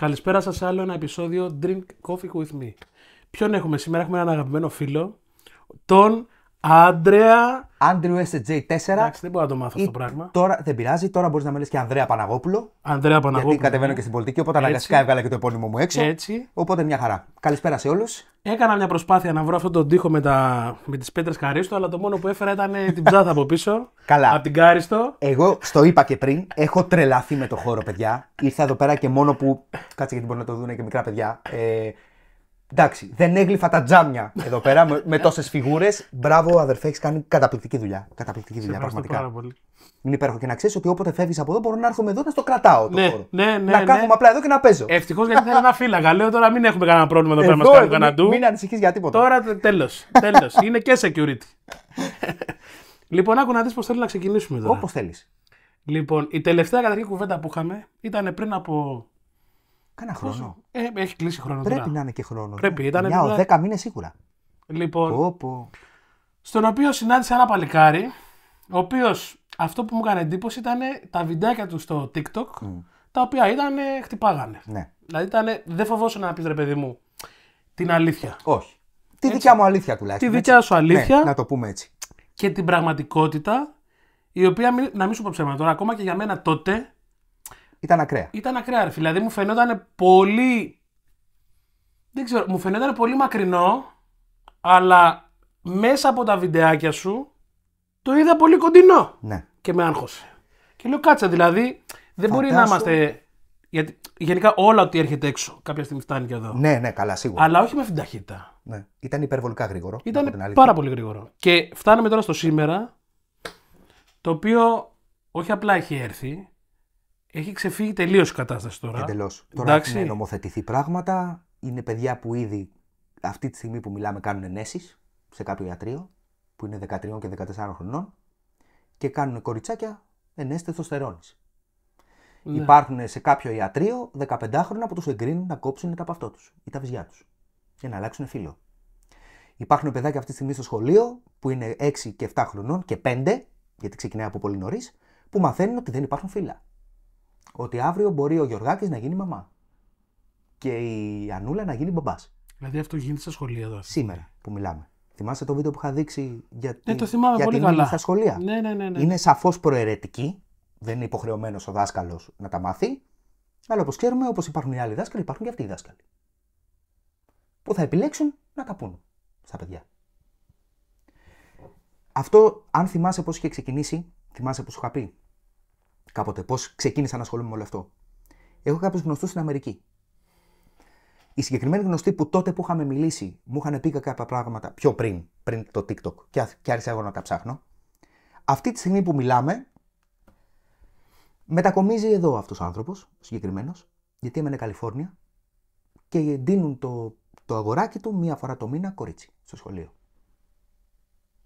Καλησπέρα σας σε άλλο ένα επεισόδιο Drink Coffee With Me. Ποιον έχουμε σήμερα, έχουμε έναν αγαπημένο φίλο, τον Άντρεα. Άντριου SJ4. Εντάξει, δεν μπορώ να το μάθω αυτό το πράγμα. Τώρα δεν πειράζει, τώρα μπορείς να μιλήσεις και Ανδρέα Παναγόπουλο. Ανδρέα Παναγόπουλο. Γιατί κατεβαίνω και στην πολιτική, οπότε αναγκαστικά έβγαλα και το επώνυμο μου έξω. Έτσι. Οπότε μια χαρά. Καλησπέρα σε όλους. Έκανα μια προσπάθεια να βρω αυτόν τον τοίχο με, τα... με τις πέτρες Καρίστο, αλλά το μόνο που έφερα ήταν ε, την ψάθα από πίσω. Καλά. Από την Κάριστο. Εγώ στο είπα και πριν, έχω τρελαθεί με το χώρο, παιδιά. Ήρθα εδώ πέρα και μόνο που. Κάτσε γιατί μπορεί να το δουν και μικρά παιδιά. Ε, Εντάξει, δεν έγλυφα τα τζάμια εδώ πέρα με, με τόσες φιγούρες. Μπράβο, αδερφέ, έχεις κάνει καταπληκτική δουλειά. Καταπληκτική δουλειά, πραγματικά. Πάρα πολύ. Είναι υπέροχο και να ξέρεις ότι όποτε φεύγεις από εδώ μπορώ να έρχομαι εδώ να στο κρατάω. Το ναι, χώρο. ναι, ναι, να ναι. κάθομαι απλά εδώ και να παίζω. Ευτυχώς γιατί θέλω να φύλαγα. Λέω τώρα μην έχουμε κανένα πρόβλημα εδώ, πέρα μα κανένα ντου. Μην ανησυχείς για τίποτα. Τώρα τέλος. Τέλος. Είναι και security. λοιπόν, άκου να δεις πώς θέλει να ξεκινήσουμε εδώ. Όπως θέλεις. Λοιπόν, η τελευταία καταρχήν κουβέντα που είχαμε ήταν πριν από Κάνα χρόνο. Ε, έχει κλείσει χρόνο. Πρέπει τώρα. να είναι και χρόνο. Ναι. Πρέπει, ήταν. Μια δέκα μήνες σίγουρα. Λοιπόν. Πω, Στον οποίο συνάντησε ένα παλικάρι, ο οποίος αυτό που μου έκανε εντύπωση ήταν τα βιντεάκια του στο TikTok, τα οποία ήταν χτυπάγανε. Ναι. Δηλαδή ήταν, δεν φοβόσαι να πεις ρε παιδί μου την αλήθεια. Όχι. Τη δικιά μου αλήθεια τουλάχιστον. Τη δικιά σου ναι, αλήθεια. Ναι, να το πούμε έτσι. Και την πραγματικότητα, η οποία να μην σου πω ψέματα τώρα, ακόμα και για μένα τότε ήταν ακραία. Ήταν ακραία, ρε, δηλαδή μου φαινόταν πολύ. Δεν ξέρω, μου φαινόταν πολύ μακρινό, αλλά μέσα από τα βιντεάκια σου το είδα πολύ κοντινό. Ναι. Και με άγχωσε. Και λέω κάτσε, δηλαδή δεν Φαντάσου... μπορεί να είμαστε. Γιατί γενικά όλα ό,τι έρχεται έξω κάποια στιγμή φτάνει και εδώ. Ναι, ναι, καλά, σίγουρα. Αλλά όχι με αυτήν την ταχύτητα. Ναι. Ήταν υπερβολικά γρήγορο. Ήταν πάρα πολύ γρήγορο. Και φτάνουμε τώρα στο σήμερα, το οποίο όχι απλά έχει έρθει, έχει ξεφύγει τελείως η κατάσταση τώρα. Εντελώς. Τώρα έχουν νομοθετηθεί πράγματα. Είναι παιδιά που ήδη αυτή τη στιγμή που μιλάμε κάνουν ενέσεις σε κάποιο ιατρείο που είναι 13 και 14 χρονών και κάνουν κοριτσάκια ενέσει τεθοστερόνη. Ναι. Υπάρχουν σε κάποιο ιατρείο χρονών που τους εγκρίνουν να κόψουν τα παυτό τους ή τα βυζιά τους και να αλλάξουν φίλο. Υπάρχουν παιδάκια αυτή τη στιγμή στο σχολείο που είναι 6 και 7 χρονών και 5, γιατί ξεκινάει από πολύ νωρίς, που μαθαίνουν ότι δεν υπάρχουν φύλλα ότι αύριο μπορεί ο Γιωργάκη να γίνει μαμά. Και η Ανούλα να γίνει μπαμπάς. Δηλαδή αυτό γίνεται στα σχολεία εδώ. Σήμερα που μιλάμε. Θυμάσαι το βίντεο που είχα δείξει για την, ναι, το θυμάμαι για πολύ καλά. στα σχολεία. Ναι, ναι, ναι, ναι. Είναι σαφώς προαιρετική. Δεν είναι υποχρεωμένος ο δάσκαλος να τα μάθει. Αλλά όπως ξέρουμε, όπως υπάρχουν οι άλλοι δάσκαλοι, υπάρχουν και αυτοί οι δάσκαλοι. Που θα επιλέξουν να τα πούν στα παιδιά. Αυτό, αν θυμάσαι πώς είχε ξεκινήσει, θυμάσαι που σου είχα πει, κάποτε, πώς ξεκίνησα να ασχολούμαι με όλο αυτό. Έχω κάποιους γνωστούς στην Αμερική. Οι συγκεκριμένοι γνωστοί που τότε που είχαμε μιλήσει μου είχαν πει κάποια πράγματα πιο πριν, πριν το TikTok, και, και άρχισα εγώ να τα ψάχνω. Αυτή τη στιγμή που μιλάμε, μετακομίζει εδώ αυτός ο άνθρωπος, συγκεκριμένος, γιατί έμενε Καλιφόρνια και δίνουν το, το αγοράκι του μία φορά το μήνα κορίτσι στο σχολείο.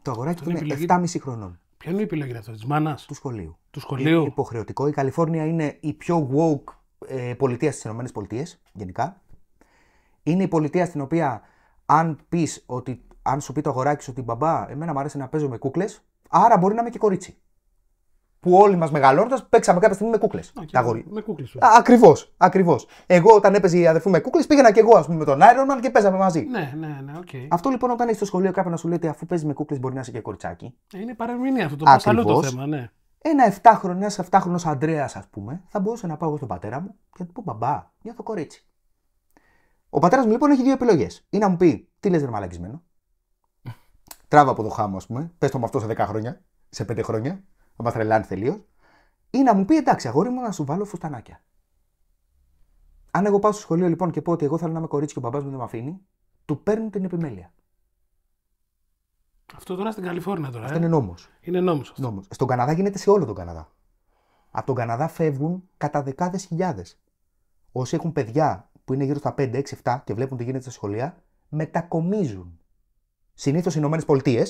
Το αγοράκι του είναι 7,5 χρονών. Ποια είναι η επιλογή αυτή, της μάνας. Του σχολείου. Του σχολείου. Είναι υποχρεωτικό. Η Καλιφόρνια είναι η πιο woke ε, πολιτεία στις ΗΠΑ γενικά. Είναι η πολιτεία στην οποία αν πεις ότι αν σου πει το αγοράκι σου ότι μπαμπά, εμένα μου αρέσει να παίζω με κούκλες, άρα μπορεί να είμαι και κορίτσι που όλοι μας μεγαλώντα παίξαμε κάποια στιγμή με κούκλες. Τα Με κούκλες. Ακριβώς. Ακριβώς. Εγώ όταν έπαιζε η αδερφή με κούκλες πήγαινα και εγώ ας πούμε, με τον Iron Man και παίζαμε μαζί. Ναι, ναι, ναι. Okay. Αυτό λοιπόν όταν έχει στο σχολείο κάποιο να σου λέει ότι αφού παίζει με κούκλες μπορεί να είσαι και κοριτσάκι. Ε, είναι παρεμηνία αυτό το πασαλό το θέμα, ναι. Ένα 7χρονο, ένα 7χρονο Αντρέας, ας πούμε, θα μπορούσε να πάω στον πατέρα μου και να του πω μπαμπά, νιώθω κορίτσι. Ο πατέρας μου λοιπόν έχει δύο επιλογές. Ή να μου πει, τι λες, μαλακισμένο. Τράβα από το χάμο, ας πούμε, πες το με αυτό σε 10 χρόνια, σε 5 χρόνια να τρελάνει τελείως, ή να μου πει εντάξει, αγόρι μου να σου βάλω φουστανάκια. Αν εγώ πάω στο σχολείο λοιπόν και πω ότι εγώ θέλω να είμαι κορίτσι και ο μπαμπάς μου δεν με αφήνει, του παίρνουν την επιμέλεια. Αυτό τώρα στην Καλιφόρνια τώρα. Αυτό ε. είναι νόμος. Είναι νόμος. Νόμος. Στον Καναδά γίνεται σε όλο τον Καναδά. Από τον Καναδά φεύγουν κατά δεκάδες χιλιάδες. Όσοι έχουν παιδιά που είναι γύρω στα 5, 6, 7 και βλέπουν τι γίνεται στα σχολεία, μετακομίζουν. Συνήθως οι Ηνωμένες Πολιτείες,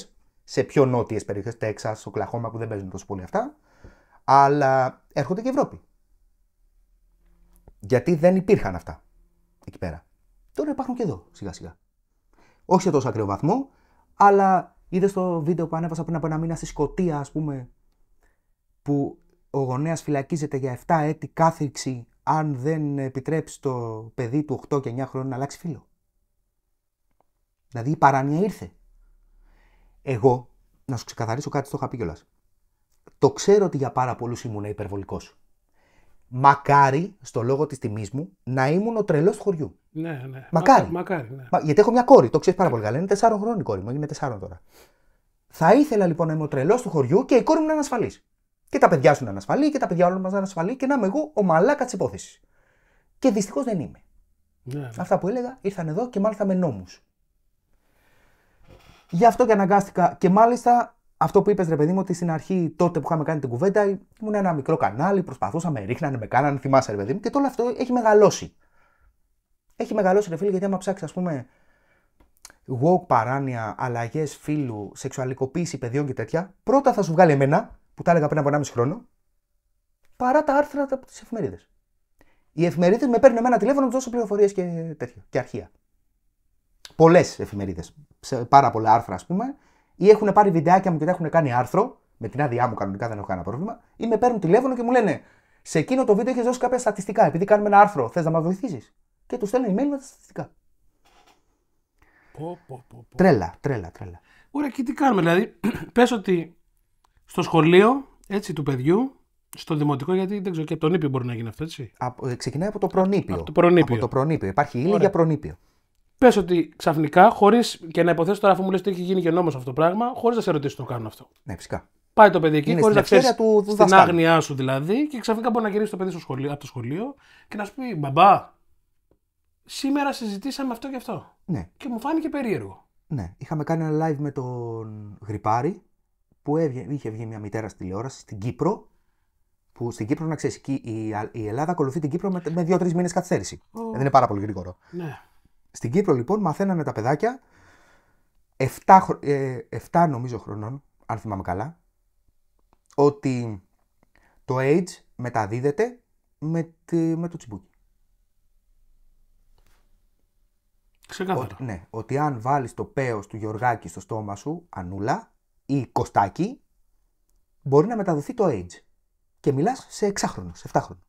σε πιο νότιες περιοχές, Τέξας, Οκλαχώμα που δεν παίζουν τόσο πολύ αυτά. Αλλά έρχονται και Ευρώπη. Γιατί δεν υπήρχαν αυτά εκεί πέρα. Τώρα υπάρχουν και εδώ σιγά σιγά. Όχι σε τόσο ακριβό βαθμό, αλλά είδες το βίντεο που ανέβασα πριν από ένα μήνα στη Σκωτία, ας πούμε, που ο γονέας φυλακίζεται για 7 έτη κάθριξη αν δεν επιτρέψει το παιδί του 8 και 9 χρόνων να αλλάξει φίλο. Δηλαδή η παράνοια ήρθε. Εγώ, να σου ξεκαθαρίσω κάτι, στο είχα πει Το ξέρω ότι για πάρα πολλούς ήμουν υπερβολικός. Μακάρι, στο λόγο της τιμής μου, να ήμουν ο τρελός του χωριού. Ναι, ναι. Μακάρι. μακάρι ναι. γιατί έχω μια κόρη, το ξέρεις πάρα πολύ καλά. Είναι τεσσάρων χρόνια η κόρη μου, έγινε τεσσάρων τώρα. Θα ήθελα λοιπόν να είμαι ο τρελός του χωριού και η κόρη μου να είναι ασφαλής. Και τα παιδιά σου να είναι ασφαλή και τα παιδιά όλων μας να είναι ασφαλή και να είμαι εγώ ο μαλάκας της υπόθεσης. Και δυστυχώς δεν είμαι. Ναι, ναι. Αυτά που έλεγα ήρθαν εδώ και μάλιστα με νόμους. Γι' αυτό και αναγκάστηκα και μάλιστα αυτό που είπες ρε παιδί μου ότι στην αρχή τότε που είχαμε κάνει την κουβέντα ήμουν ένα μικρό κανάλι, προσπαθούσαμε, ρίχνανε, με κάνανε, θυμάσαι ρε παιδί μου και το όλο αυτό έχει μεγαλώσει. Έχει μεγαλώσει ρε φίλε γιατί άμα ψάξεις ας πούμε woke παράνοια, αλλαγές φίλου, σεξουαλικοποίηση παιδιών και τέτοια, πρώτα θα σου βγάλει εμένα που τα έλεγα πριν από 1,5 χρόνο παρά τα άρθρα από τις εφημερίδες. Οι εφημερίδες με παίρνουν εμένα τηλέφωνο να τους δώσω πληροφορίες και τέτοια και αρχεία. Πολλές εφημερίδες σε πάρα πολλά άρθρα, ας πούμε, ή έχουν πάρει βιντεάκια μου και τα έχουν κάνει άρθρο, με την άδειά μου κανονικά δεν έχω κανένα πρόβλημα, ή με παίρνουν τηλέφωνο και μου λένε Σε εκείνο το βίντεο έχεις δώσει κάποια στατιστικά, επειδή κάνουμε ένα άρθρο, θες να μας βοηθήσεις. Και τους στέλνω email με τα στατιστικά. τρέλα, τρέλα, τρέλα. Ωραία, και τι κάνουμε, δηλαδή, πες ότι στο σχολείο έτσι, του παιδιού στο δημοτικό, γιατί δεν ξέρω, και από τον Ήπιο μπορεί να γίνει αυτό, έτσι. Ε, ξεκινάει από το προνήπιο. Από το προνήπιο. Από το Υπάρχει ύλη για προνήπιο. Πες ότι ξαφνικά, χωρίς. και να υποθέσω τώρα, αφού μου λες ότι έχει γίνει και νόμος αυτό το πράγμα, χωρίς να σε ρωτήσει το κάνουν αυτό. Ναι, φυσικά. Πάει το παιδί εκεί, χωρί να ξέρεις. Στην άγνοιά σου δηλαδή, και ξαφνικά μπορεί να γυρίσει το παιδί στο σχολείο, από το σχολείο και να σου πει: Μπαμπά, σήμερα συζητήσαμε αυτό και αυτό. Ναι. Και μου φάνηκε περίεργο. Ναι. Είχαμε κάνει ένα live με τον Γρυπάρη που είχε βγει μια μητέρα στη τηλεόραση στην Κύπρο. Που στην Κύπρο, να ξέρεις, η Ελλάδα ακολουθεί την Κύπρο με, με δύο-τρει μήνες καθυστέρηση. Ε, δεν είναι πάρα πολύ γρήγορο. Ναι. Στην Κύπρο λοιπόν μαθαίνανε τα παιδάκια 7, ε, 7 νομίζω χρονών, αν θυμάμαι καλά, ότι το age μεταδίδεται με, με το τσιμπούκι. Ξεκάθαρα. Ο, ναι, ότι αν βάλεις το πέος του Γεωργάκη στο στόμα σου, ανούλα, ή Κωστάκη, μπορεί να μεταδοθεί το age. Και μιλάς σε εξάχρονο, σε 7 χρόνια.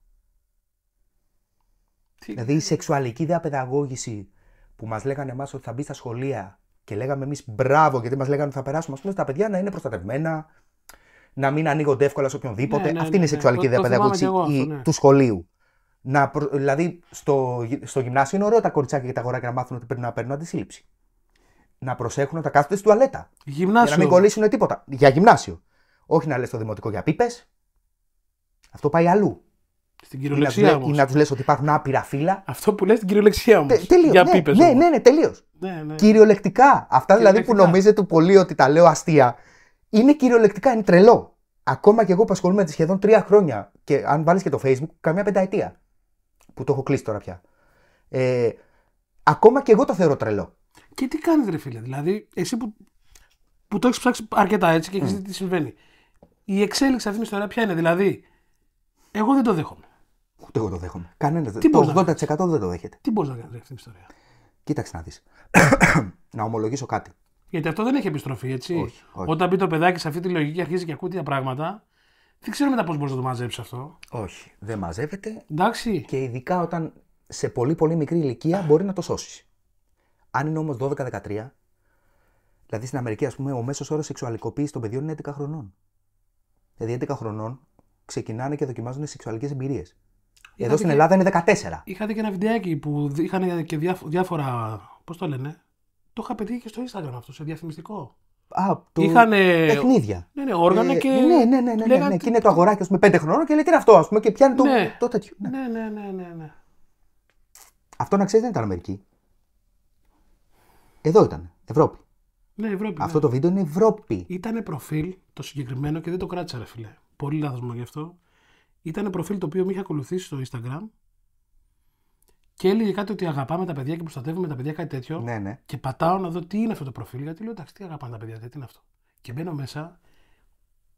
Δηλαδή η σεξουαλική διαπαιδαγώγηση που μας λέγανε εμάς ότι θα μπει στα σχολεία και λέγαμε εμείς μπράβο, γιατί μας λέγανε ότι θα περάσουμε, ας πούμε, τα παιδιά να είναι προστατευμένα, να μην ανοίγονται εύκολα σε οποιονδήποτε. Ναι, ναι, Αυτή είναι η ναι, σεξουαλική ναι, διαπαιδαγώγηση του σχολείου. Να, δηλαδή, στο, στο γυμνάσιο είναι ωραίο τα κοριτσάκια και τα αγοράκια να μάθουν ότι πρέπει να παίρνουν αντισύλληψη. Να προσέχουν τα κάθονται στην τουαλέτα. Γυμνάσιο. Για να μην κολλήσουν τίποτα. Για γυμνάσιο. Όχι να λες το δημοτικό για πίπες. Αυτό πάει αλλού. Στην κυριολεξία Ή να τους λε ότι υπάρχουν άπειρα φύλλα. Αυτό που λες στην κυριολεξία μου. Τε, τελείως. ναι, ναι, ναι, ναι, τελείως. Ναι, ναι. Κυριολεκτικά. Αυτά δηλαδή που νομίζετε πολύ ότι τα λέω αστεία. Είναι κυριολεκτικά, είναι τρελό. Ακόμα και εγώ που ασχολούμαι σχεδόν τρία χρόνια και αν βάλεις και το Facebook, καμιά πενταετία. Που το έχω κλείσει τώρα πια. Ε, ακόμα και εγώ το θεωρώ τρελό. Και τι κάνεις ρε φίλε, δηλαδή εσύ που, που το έχεις ψάξει αρκετά έτσι και έχεις mm. δει τι συμβαίνει. Η εξέλιξη αυτή την ιστορία ποια είναι, δηλαδή. Εγώ δεν το δέχομαι. Ούτε εγώ το δέχομαι. Κανένας δεν το 80% δεν το δέχεται. Τι μπορείς να κάνεις αυτή την ιστορία. Κοίταξε να δεις. να ομολογήσω κάτι. Γιατί αυτό δεν έχει επιστροφή, έτσι. Όχι, όχι. Όταν μπει το παιδάκι σε αυτή τη λογική και αρχίζει και ακούει τα πράγματα, δεν ξέρω μετά πώς μπορείς να το μαζέψεις αυτό. Όχι, δεν μαζεύεται. Εντάξει. Και ειδικά όταν σε πολύ πολύ μικρή ηλικία μπορεί να το σώσεις. Αν είναι όμως 12-13, δηλαδή στην Αμερική, ας πούμε, ο μέσος όρος σεξουαλικοποίησης των παιδιών είναι 11 χρονών. Δηλαδή 11 χρονών ξεκινάνε και δοκιμάζουν σεξουαλικές εμπειρίες. Εδώ στην Ελλάδα είναι 14. Είχατε και ένα βιντεάκι που είχαν και διάφορα. Πώς το λένε. Το είχα πετύχει και στο Instagram αυτό, σε διαφημιστικό. Α, το... Είχαν Ναι, ναι, όργανα ε, και. Ναι, ναι, ναι. ναι, ναι, ναι. Και είναι το αγοράκι, ας πούμε, πέντε χρόνων και λέει τι είναι αυτό, ας πούμε, και πιάνει το, ναι. το τέτοιο. Ναι, ναι, ναι, ναι. ναι, ναι. Αυτό να ξέρεις δεν ήταν Αμερική. Εδώ ήταν, Ευρώπη. Ναι, Ευρώπη. Αυτό ναι. το βίντεο είναι Ευρώπη. Ήτανε προφίλ το συγκεκριμένο και δεν το κράτησα, ρε φίλε. Πολύ λάθος μου γι' αυτό. Ήταν προφίλ το οποίο με είχε ακολουθήσει στο Instagram και έλεγε κάτι ότι αγαπάμε τα παιδιά και προστατεύουμε τα παιδιά, κάτι τέτοιο. Ναι, ναι. Και πατάω να δω τι είναι αυτό το προφίλ, γιατί λέω εντάξει, τι αγαπάνε τα παιδιά, τι είναι αυτό. Και μπαίνω μέσα,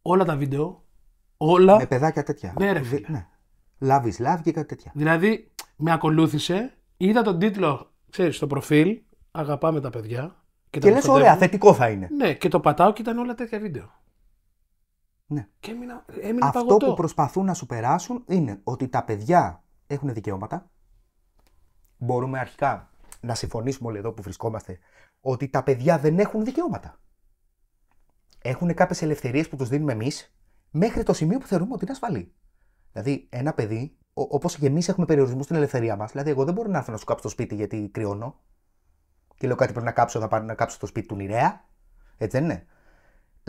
όλα τα βίντεο, όλα. Με παιδάκια τέτοια. Ναι, ρε, φίλε. Ναι. Love is love και κάτι τέτοια. Δηλαδή, με ακολούθησε, είδα τον τίτλο, ξέρεις, στο προφίλ, Αγαπάμε τα παιδιά. Και, και λες, ωραία, θετικό θα είναι. Ναι, και το πατάω και ήταν όλα τέτοια βίντεο. Ναι. Και έμεινα, έμεινα Αυτό που προσπαθούν να σου περάσουν είναι ότι τα παιδιά έχουν δικαιώματα. Μπορούμε αρχικά να συμφωνήσουμε όλοι εδώ που βρισκόμαστε ότι τα παιδιά δεν έχουν δικαιώματα. Έχουν κάποιες ελευθερίες που τους δίνουμε εμείς μέχρι το σημείο που θεωρούμε ότι είναι ασφαλή. Δηλαδή, ένα παιδί, όπως και εμείς έχουμε περιορισμού στην ελευθερία μας, δηλαδή, εγώ δεν μπορώ να έρθω να σου κάψω το σπίτι γιατί κρυώνω και λέω κάτι πρέπει να κάψω, θα πάω να κάψω το σπίτι του Νηρέα. Έτσι δεν είναι.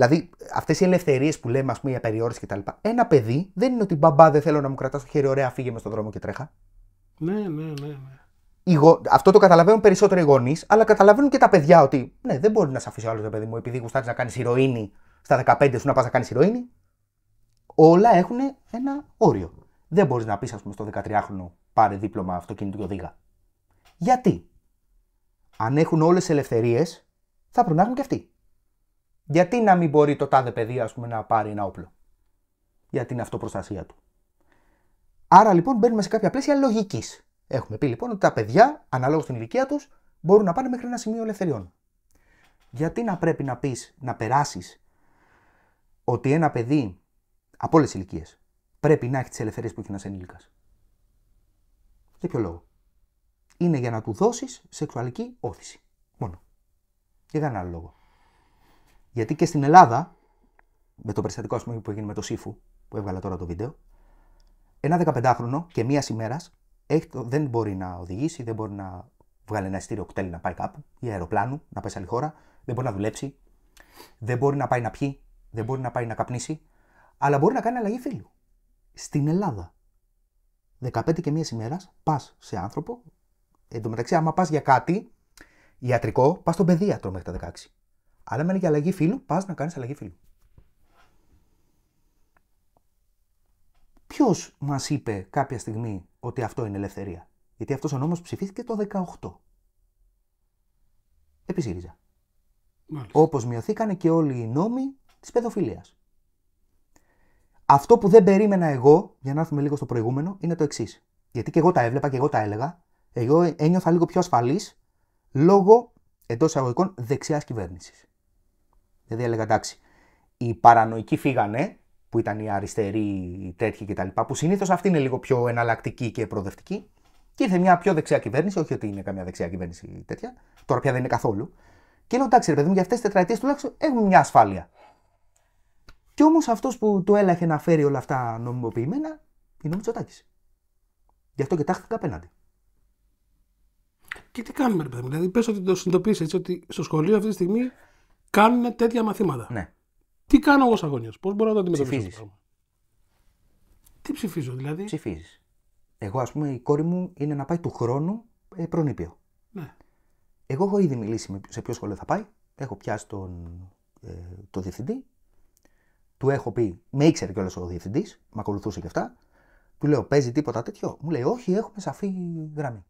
Δηλαδή, αυτές οι ελευθερίες που λέμε, ας πούμε, για περιόριση κτλ. Ένα παιδί δεν είναι ότι μπαμπά δεν θέλω να μου κρατάς το χέρι, ωραία, φύγε με στον δρόμο και τρέχα. Ναι, ναι, ναι. ναι. Αυτό το καταλαβαίνουν περισσότερο οι γονείς, αλλά καταλαβαίνουν και τα παιδιά ότι ναι, δεν μπορεί να σε αφήσει άλλο το παιδί μου επειδή γουστάρεις να κάνεις ηρωίνη στα 15 σου να πας να κάνεις ηρωίνη. Όλα έχουν ένα όριο. Δεν μπορείς να πεις, ας πούμε, στο 13χρονο πάρε δίπλωμα αυτοκίνητο και οδήγα. Γιατί αν έχουν όλες τις ελευθερίες, θα πρέπει να έχουν και αυτοί. Γιατί να μην μπορεί το τάδε παιδί ας πούμε, να πάρει ένα όπλο για την αυτοπροστασία του. Άρα λοιπόν μπαίνουμε σε κάποια πλαίσια λογικής. Έχουμε πει λοιπόν ότι τα παιδιά, αναλόγως στην ηλικία τους, μπορούν να πάνε μέχρι ένα σημείο ελευθεριών. Γιατί να πρέπει να πεις, να περάσεις ότι ένα παιδί από όλες τις ηλικίες πρέπει να έχει τις ελευθερίες που έχει ένας ενήλικας. Για ποιο λόγο. Είναι για να του δώσεις σεξουαλική όθηση. Μόνο. Για κανένα άλλο λόγο. Γιατί και στην Ελλάδα, με το περιστατικό ας πούμε, που έγινε με το Σύφου, που έβγαλα τώρα το βίντεο, ένα 15χρονο και μίας ημέρας δεν μπορεί να οδηγήσει, δεν μπορεί να βγάλει ένα ειστήριο κτέλι να πάει κάπου, ή αεροπλάνου να πάει σε άλλη χώρα, δεν μπορεί να δουλέψει, δεν μπορεί να πάει να πιει, δεν μπορεί να πάει να καπνίσει, αλλά μπορεί να κάνει αλλαγή φίλου. Στην Ελλάδα, 15 και μίας ημέρας, πας σε άνθρωπο, εν τω μεταξύ, άμα πας για κάτι ιατρικό, πας στον παιδίατρο μέχρι τα 16. Αλλά με έλεγε αλλαγή φύλου, πας να κάνεις αλλαγή φίλου. Ποιος μας είπε κάποια στιγμή ότι αυτό είναι ελευθερία. Γιατί αυτός ο νόμος ψηφίστηκε το 18. Επί ΣΥΡΙΖΑ. Όπως μειωθήκανε και όλοι οι νόμοι της παιδοφιλίας. Αυτό που δεν περίμενα εγώ, για να έρθουμε λίγο στο προηγούμενο, είναι το εξής. Γιατί και εγώ τα έβλεπα και εγώ τα έλεγα. Εγώ ένιωθα λίγο πιο ασφαλής λόγω εντός εισαγωγικών δεξιάς κυβέρνησης. Δηλαδή έλεγα εντάξει, οι παρανοϊκοί φύγανε, που ήταν οι αριστεροί, τέτοιοι κτλ. Που συνήθως αυτή είναι λίγο πιο εναλλακτική και προοδευτική. Και ήρθε μια πιο δεξιά κυβέρνηση, όχι ότι είναι καμιά δεξιά κυβέρνηση τέτοια, τώρα πια δεν είναι καθόλου. Και λέω εντάξει, ρε παιδί μου, για αυτές τις τετραετίες τουλάχιστον έχουμε μια ασφάλεια. Κι όμως αυτός που του έλαχε να φέρει όλα αυτά νομιμοποιημένα είναι ο Μητσοτάκης. Γι' αυτό και τάχθηκα απέναντι. Και τι κάνουμε, ρε παιδί μου. Δηλαδή, πες ότι το συνειδητοποιήσει ότι στο σχολείο αυτή τη στιγμή κάνουν τέτοια μαθήματα. Ναι. Τι κάνω εγώ σαν γονιός, πώς μπορώ να το αντιμετωπίσω αυτό Τι ψηφίζω, δηλαδή. Ψηφίζεις. Εγώ, ας πούμε, η κόρη μου είναι να πάει του χρόνου ε, προνήπιο. Ναι. Εγώ έχω ήδη μιλήσει σε ποιο σχολείο θα πάει. Έχω πιάσει τον ε, το διευθυντή. Του έχω πει, με ήξερε κιόλας ο διευθυντής, με ακολουθούσε και αυτά. Του λέω, παίζει τίποτα τέτοιο. Μου λέει, Όχι, έχουμε σαφή γραμμή.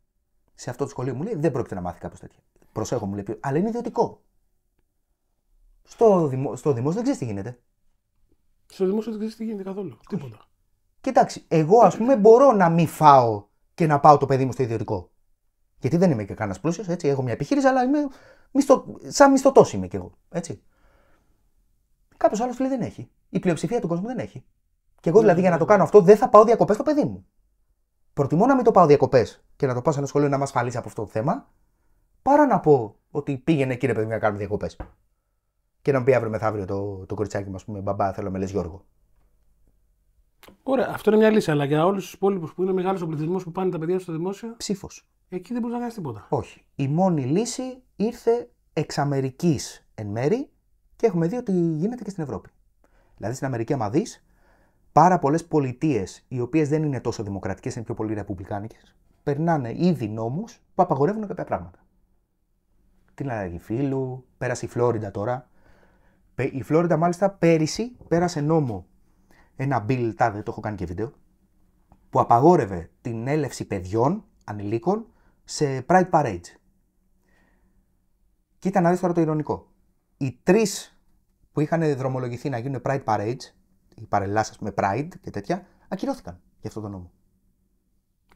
Σε αυτό το σχολείο μου λέει, Δεν πρόκειται να μάθει κάποιος τέτοιο. Προσέχω, μου λέει, αλλά είναι ιδιωτικό. Στο, δημο... στο δημόσιο δεν ξέρεις τι γίνεται. Στο δημόσιο δεν ξέρεις τι γίνεται καθόλου. Τίποτα. Κοιτάξτε, εγώ ας πούμε μπορώ να μην φάω και να πάω το παιδί μου στο ιδιωτικό. Γιατί δεν είμαι και κανένας πλούσιος, έτσι. Έχω μια επιχείρηση, αλλά είμαι μισθο... σαν μισθωτός είμαι κι εγώ. Έτσι. Κάποιος άλλος λέει δεν έχει. Η πλειοψηφία του κόσμου δεν έχει. Και εγώ ναι, δηλαδή ναι, για να ναι. το κάνω αυτό δεν θα πάω διακοπές στο παιδί μου. Προτιμώ να μην το πάω διακοπές και να το πάω σε ένα σχολείο να είμαι ασφαλής από αυτό το θέμα, παρά να πω ότι πήγαινε κύριε παιδί μου να κάνουμε διακοπές και να μου πει αύριο μεθαύριο το, το κοριτσάκι μου, πούμε, μπαμπά, θέλω να με λες Γιώργο. Ωραία, αυτό είναι μια λύση. Αλλά για όλους τους υπόλοιπους που είναι μεγάλος ο πληθυσμός που πάνε τα παιδιά στο δημόσιο. Ψήφος. Εκεί δεν μπορείς να κάνεις τίποτα. Όχι. Η μόνη λύση ήρθε εξ Αμερικής εν μέρη και έχουμε δει ότι γίνεται και στην Ευρώπη. Δηλαδή στην Αμερική, άμα δεις, πάρα πολλές πολιτείες οι οποίες δεν είναι τόσο δημοκρατικές, είναι πιο πολύ ρεπουμπλικάνικες, περνάνε ήδη νόμους που απαγορεύουν κάποια πράγματα. Την αλλαγή φίλου, πέρασε η Φλόριντα τώρα, η Φλόριντα μάλιστα πέρυσι πέρασε νόμο, ένα bill τάδε, το έχω κάνει και βίντεο, που απαγόρευε την έλευση παιδιών, ανηλίκων, σε Pride Parade. Κοίτα να δεις τώρα το ηρωνικό. Οι τρεις που είχαν δρομολογηθεί να γίνουν Pride Parade, οι παρελάσεις με Pride και τέτοια, ακυρώθηκαν για αυτό το νόμο.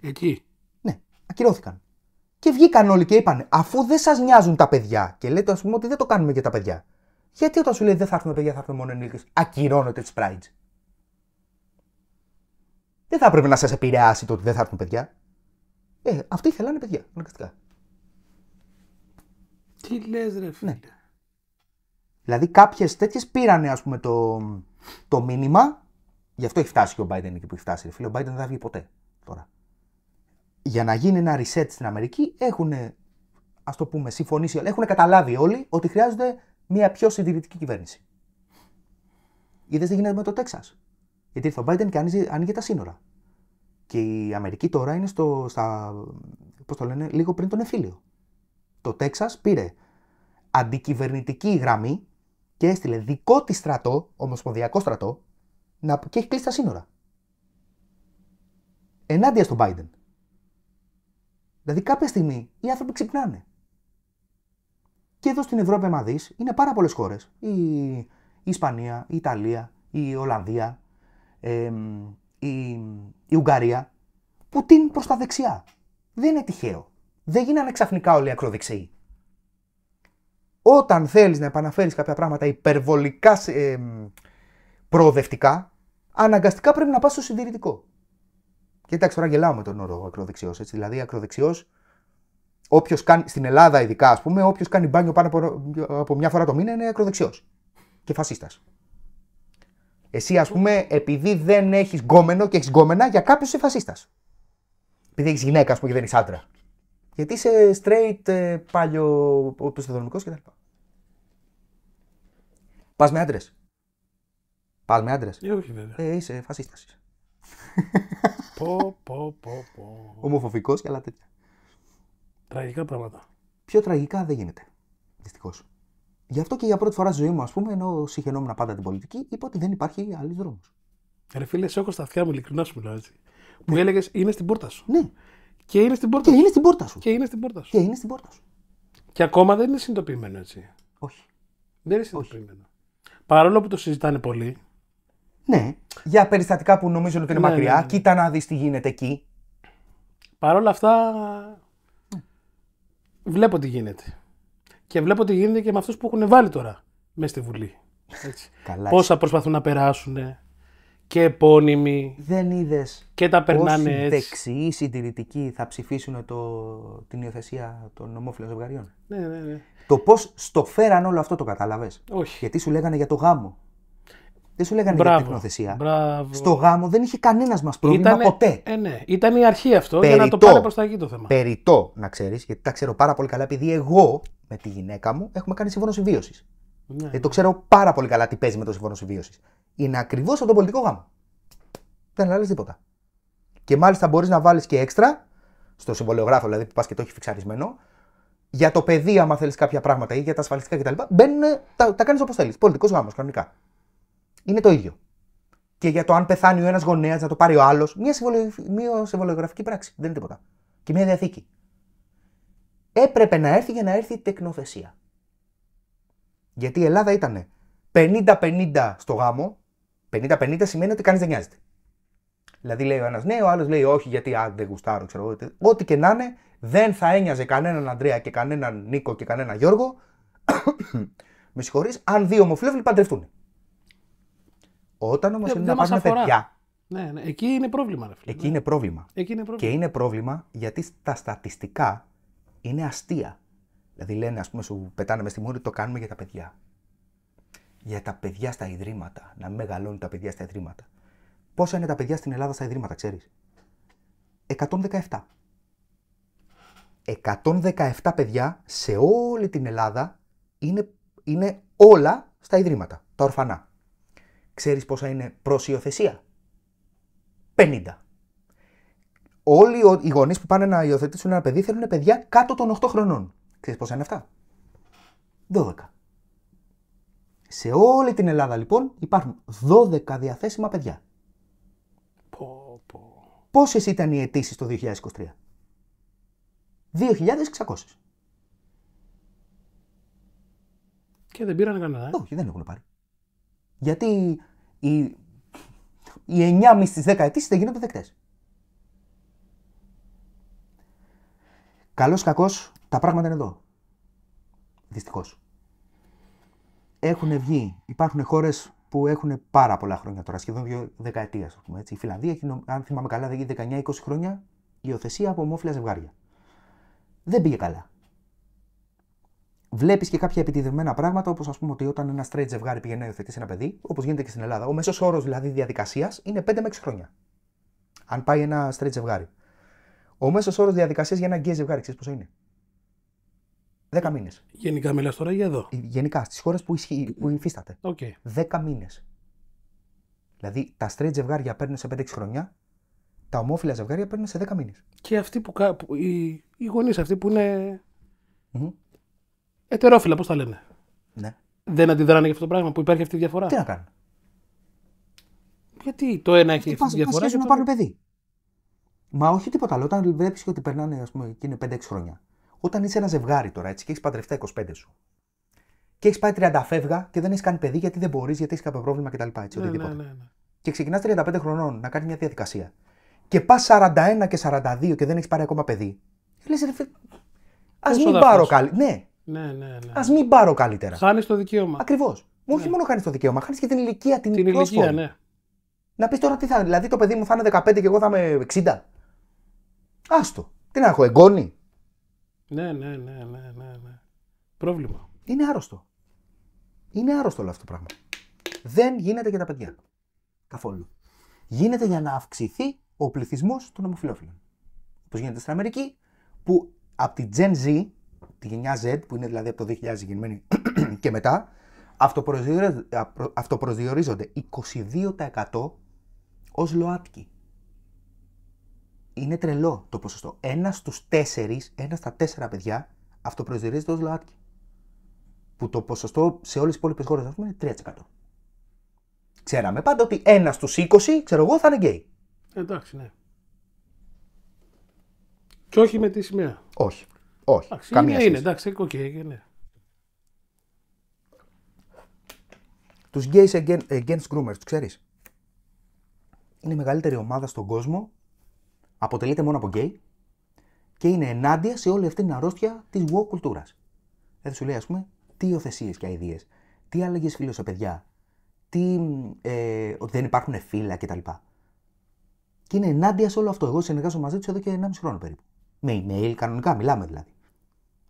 Εκεί. Ναι, ακυρώθηκαν. Και βγήκαν όλοι και είπαν, αφού δεν σας νοιάζουν τα παιδιά, και λέτε ας πούμε ότι δεν το κάνουμε για τα παιδιά. Γιατί όταν σου λέει δεν θα ερθουν παιδιά, θα ερθουν μόνο ενήλικες, ακυρώνεται της Pride. Δεν θα έπρεπε να σα επηρεάσει το ότι δεν θα έρθουν παιδιά. Ε, αυτοί θέλανε παιδιά, αναγκαστικά. Τι λες, ρε φίλε. Ναι. Δηλαδή κάποιες τέτοιες πήρανε πούμε, το, το μήνυμα. Γι' αυτό έχει φτάσει και ο Biden εκεί που έχει φτάσει. Ρε φίλε, ο Biden δεν θα βγει ποτέ τώρα. Για να γίνει ένα reset στην Αμερική έχουν, ας το πούμε, συμφωνήσει, έχουν καταλάβει όλοι ότι χρειάζονται μια πιο συντηρητική κυβέρνηση. Είδες τι γίνεται με το Τέξας. Γιατί ήρθε ο Biden και άνοιγε, τα σύνορα. Και η Αμερική τώρα είναι στο, στα, πώς το λένε, λίγο πριν τον εφήλιο. Το Τέξας πήρε αντικυβερνητική γραμμή και έστειλε δικό της στρατό, ομοσπονδιακό στρατό, να, και έχει κλείσει τα σύνορα. Ενάντια στον Biden. Δηλαδή κάποια στιγμή οι άνθρωποι ξυπνάνε. Και εδώ στην Ευρώπη, άμα δεις, είναι πάρα πολλές χώρες. Η... Ισπανία, η Ιταλία, η Ολλανδία, η... η Ουγγαρία, που τίνουν προς τα δεξιά. Δεν είναι τυχαίο. Δεν γίνανε ξαφνικά όλοι οι ακροδεξιοί. Όταν θέλεις να επαναφέρεις κάποια πράγματα υπερβολικά ε, προοδευτικά, αναγκαστικά πρέπει να πας στο συντηρητικό. εντάξει, τώρα γελάω με τον όρο ακροδεξιός. Δηλαδή, ακροδεξιός όποιος κάνει, στην Ελλάδα ειδικά, ας πούμε, όποιος κάνει μπάνιο πάνω από μια φορά το μήνα είναι ακροδεξιός και φασίστας. Εσύ, ας πούμε, επειδή δεν έχεις γκόμενο και έχεις γκόμενα, για κάποιους είσαι φασίστας. Επειδή έχεις γυναίκα, ας πούμε, και δεν είσαι άντρα. Γιατί είσαι straight, ε, παλιο, τα κτλ. Πας με άντρες. Πας με άντρες. Ε, βέβαια. Ε, είσαι φασίστας. Πο, πο, πο, Ομοφοβικός και άλλα τέτοια. Τραγικά πράγματα. Πιο τραγικά δεν γίνεται. Δυστυχώς. Γι' αυτό και για πρώτη φορά στη ζωή μου, ας πούμε, ενώ συγχαινόμουν πάντα την πολιτική, είπα ότι δεν υπάρχει άλλη δρόμος. Ρε φίλε, σε έχω στα αυτιά μου, ειλικρινά σου μιλάω έτσι. Μου ναι. έλεγες είναι στην πόρτα σου. Ναι. Και είναι στην πόρτα και σου. Είναι στην πόρτα σου. Και είναι στην πόρτα σου. Και είναι στην πόρτα σου. Και ακόμα δεν είναι συνειδητοποιημένο έτσι. Όχι. Δεν είναι συνειδητοποιημένο. Παρόλο που το συζητάνε πολύ. Ναι. Για περιστατικά που νομίζουν ότι είναι ναι, μακριά, ναι, ναι. κοίτα να δεις τι γίνεται εκεί. Παρ' όλα αυτά βλέπω τι γίνεται. Και βλέπω τι γίνεται και με αυτούς που έχουν βάλει τώρα μέσα στη Βουλή. Έτσι. Πόσα προσπαθούν να περάσουν και επώνυμοι. Δεν είδες. Και τα περνάνε όσοι έτσι. Δεξιοί συντηρητικοί θα ψηφίσουν το, την υιοθεσία των ομόφυλων ζευγαριών. Ναι, ναι, ναι. Το πώς στο φέραν όλο αυτό το κατάλαβες. Όχι. Γιατί σου λέγανε για το γάμο. Δεν σου λέγανε Μπράβο. για τεχνοθεσία. Μπράβο. Στο γάμο δεν είχε κανένας μας πρόβλημα Ήτανε... ποτέ. Ε, ναι. Ήταν η αρχή αυτό Περιτώ. για να το πάρει προς τα εκεί το θέμα. Περιτό να ξέρεις, γιατί τα ξέρω πάρα πολύ καλά, επειδή εγώ με τη γυναίκα μου έχουμε κάνει συμφωνό συμβίωσης. Ναι. Ε, το ξέρω πάρα πολύ καλά τι παίζει με το συμφωνό συμβίωσης. Είναι ακριβώς από τον πολιτικό γάμο. Δεν αλλάζεις τίποτα. Και μάλιστα μπορείς να βάλεις και έξτρα, στο συμβολιογράφο δηλαδή που πας και το έχεις φιξαρισμένο, για το παιδί, άμα θέλεις κάποια πράγματα ή για τα ασφαλιστικά κτλ. Μπαίνουν, τα, τα κάνεις όπως θέλεις. Πολιτικός γάμος κανονικά είναι το ίδιο. Και για το αν πεθάνει ο ένας γονέας να το πάρει ο άλλος, μια, συμβολογραφική πράξη. Δεν είναι τίποτα. Και μια διαθήκη. Έπρεπε να έρθει για να έρθει η τεκνοθεσία. Γιατί η Ελλάδα ήταν 50-50 στο γάμο. 50-50 σημαίνει ότι κανείς δεν νοιάζεται. Δηλαδή λέει ο ένας ναι, ο άλλος λέει όχι, γιατί αν δεν γουστάρω, ξέρω εγώ. Ό,τι και να είναι, δεν θα ένοιαζε κανέναν Ανδρέα και κανέναν Νίκο και κανέναν Γιώργο. με αν δύο ομοφυλόφιλοι παντρευτούν. Όταν όμως είναι να πάρουν με παιδιά. Ναι, ναι, εκεί είναι πρόβλημα. Ρε, Εκεί, ναι. είναι πρόβλημα. εκεί είναι πρόβλημα. Και είναι πρόβλημα γιατί τα στατιστικά είναι αστεία. Δηλαδή λένε, ας πούμε, σου πετάνε μες στη μόνη, το κάνουμε για τα παιδιά. Για τα παιδιά στα ιδρύματα. Να μην μεγαλώνουν τα παιδιά στα ιδρύματα. Πόσα είναι τα παιδιά στην Ελλάδα στα ιδρύματα, ξέρεις. 117. 117 παιδιά σε όλη την Ελλάδα είναι, είναι όλα στα ιδρύματα, τα ορφανά. Ξέρεις πόσα είναι προς υιοθεσία. 50. Όλοι οι γονείς που πάνε να υιοθετήσουν ένα παιδί θέλουν παιδιά κάτω των 8 χρονών. Ξέρεις πόσα είναι αυτά. 12. Σε όλη την Ελλάδα λοιπόν υπάρχουν 12 διαθέσιμα παιδιά. Πω, Πόσες ήταν οι αιτήσεις το 2023. 2.600. Και δεν πήραν κανένα. Ε? Όχι, δεν έχουν πάρει. Γιατί οι, οι 9,5 στι 10 δεν γίνονται δεκτές. Καλός κακός, τα πράγματα είναι εδώ. Δυστυχώς. Έχουν βγει, υπάρχουν χώρες που έχουν πάρα πολλά χρόνια τώρα, σχεδόν δύο δεκαετία. Η Φιλανδία, έχει, αν θυμάμαι καλά, δεν 19-20 χρόνια υιοθεσία από ομόφυλα ζευγάρια. Δεν πήγε καλά βλέπεις και κάποια επιτιδευμένα πράγματα, όπως ας πούμε ότι όταν ένα straight ζευγάρι πηγαίνει να υιοθετήσει ένα παιδί, όπως γίνεται και στην Ελλάδα, ο μέσος όρος δηλαδή διαδικασίας είναι 5 με 6 χρόνια. Αν πάει ένα straight ζευγάρι. Ο μέσος όρος διαδικασίας για ένα γκέι ζευγάρι, ξέρεις πόσο είναι. 10 μήνες. Γενικά μιλάς τώρα για εδώ. Ε, γενικά στις χώρες που, ισχύ, που υφίσταται. Okay. 10 μήνες. Δηλαδή τα straight ζευγάρια παίρνουν σε 5-6 χρόνια, τα ομόφυλα ζευγάρια παίρνουν σε 10 μήνες. Και αυτοί που. οι, οι γονείς αυτοί που είναι. Mm-hmm. Ετερόφιλα, πώς τα λένε. Ναι. Δεν αντιδράνε για αυτό το πράγμα που υπάρχει αυτή η διαφορά. Τι να κάνουν. Γιατί το ένα έχει αυτή τη διαφορά. Και να πάρουν παιδί. Μα όχι τίποτα άλλο. Όταν βλέπεις ότι περνάνε, ας πούμε, και είναι 5-6 χρόνια. Όταν είσαι ένα ζευγάρι τώρα έτσι, και έχεις παντρευτεί 25 σου. Και έχεις πάει 30 φεύγα και δεν έχεις κάνει παιδί γιατί δεν μπορείς, γιατί έχεις κάποιο πρόβλημα κτλ. Έτσι, ναι, Ναι, ναι, ναι. Και ξεκινάς 35 χρονών να κάνεις μια διαδικασία. Και πας 41 και 42 και δεν έχεις πάρει ακόμα παιδί. Ε, Λες, ρε, Α μην πάρω καλή. Ναι, ναι, ναι, ναι. Ας μην πάρω καλύτερα. Χάνεις το δικαίωμα. Ακριβώς. Ναι. Όχι μόνο χάνεις το δικαίωμα, χάνεις και την ηλικία την, την ηλικία, ηλικία, ναι. Να πεις τώρα τι θα. είναι, Δηλαδή το παιδί μου θα είναι 15 και εγώ θα είμαι 60. Άστο. Τι να έχω, εγγόνι. Ναι, ναι, ναι, ναι, ναι, ναι. Πρόβλημα. Είναι άρρωστο. Είναι άρρωστο όλο αυτό το πράγμα. Δεν γίνεται για τα παιδιά. Καθόλου. Γίνεται για να αυξηθεί ο πληθυσμός των ομοφυλόφιλων. Όπως γίνεται στην Αμερική, που από την Gen Z, τη γενιά Z, που είναι δηλαδή από το 2000 γεννημένη και μετά, αυτοπροσδιορίζονται 22% ως ΛΟΑΤΚΙ. Είναι τρελό το ποσοστό. Ένας στους τέσσερις, ένας στα τέσσερα παιδιά, αυτοπροσδιορίζεται ως ΛΟΑΤΚΙ. Που το ποσοστό σε όλες τις υπόλοιπες χώρες, πούμε, είναι 3%. Ξέραμε πάντα ότι ένας στους 20, ξέρω εγώ, θα είναι γκέι. Εντάξει, ναι. Και όχι με τη σημαία. Όχι. Όχι. Εντάξει, καμία είναι, σχέση. Είναι, εντάξει, okay, ναι. Τους Gays against, Groomers, τους ξέρεις. Είναι η μεγαλύτερη ομάδα στον κόσμο, αποτελείται μόνο από γκέι και είναι ενάντια σε όλη αυτή την αρρώστια της woke κουλτούρας. Δεν σου λέει, ας πούμε, τι υιοθεσίες και αηδίες, τι άλλαγες φίλο σε παιδιά, τι, ε, ότι δεν υπάρχουν φύλλα κτλ. Και είναι ενάντια σε όλο αυτό. Εγώ συνεργάζομαι μαζί τους εδώ και 1,5 χρόνο περίπου. Με email, κανονικά, μιλάμε δηλαδή.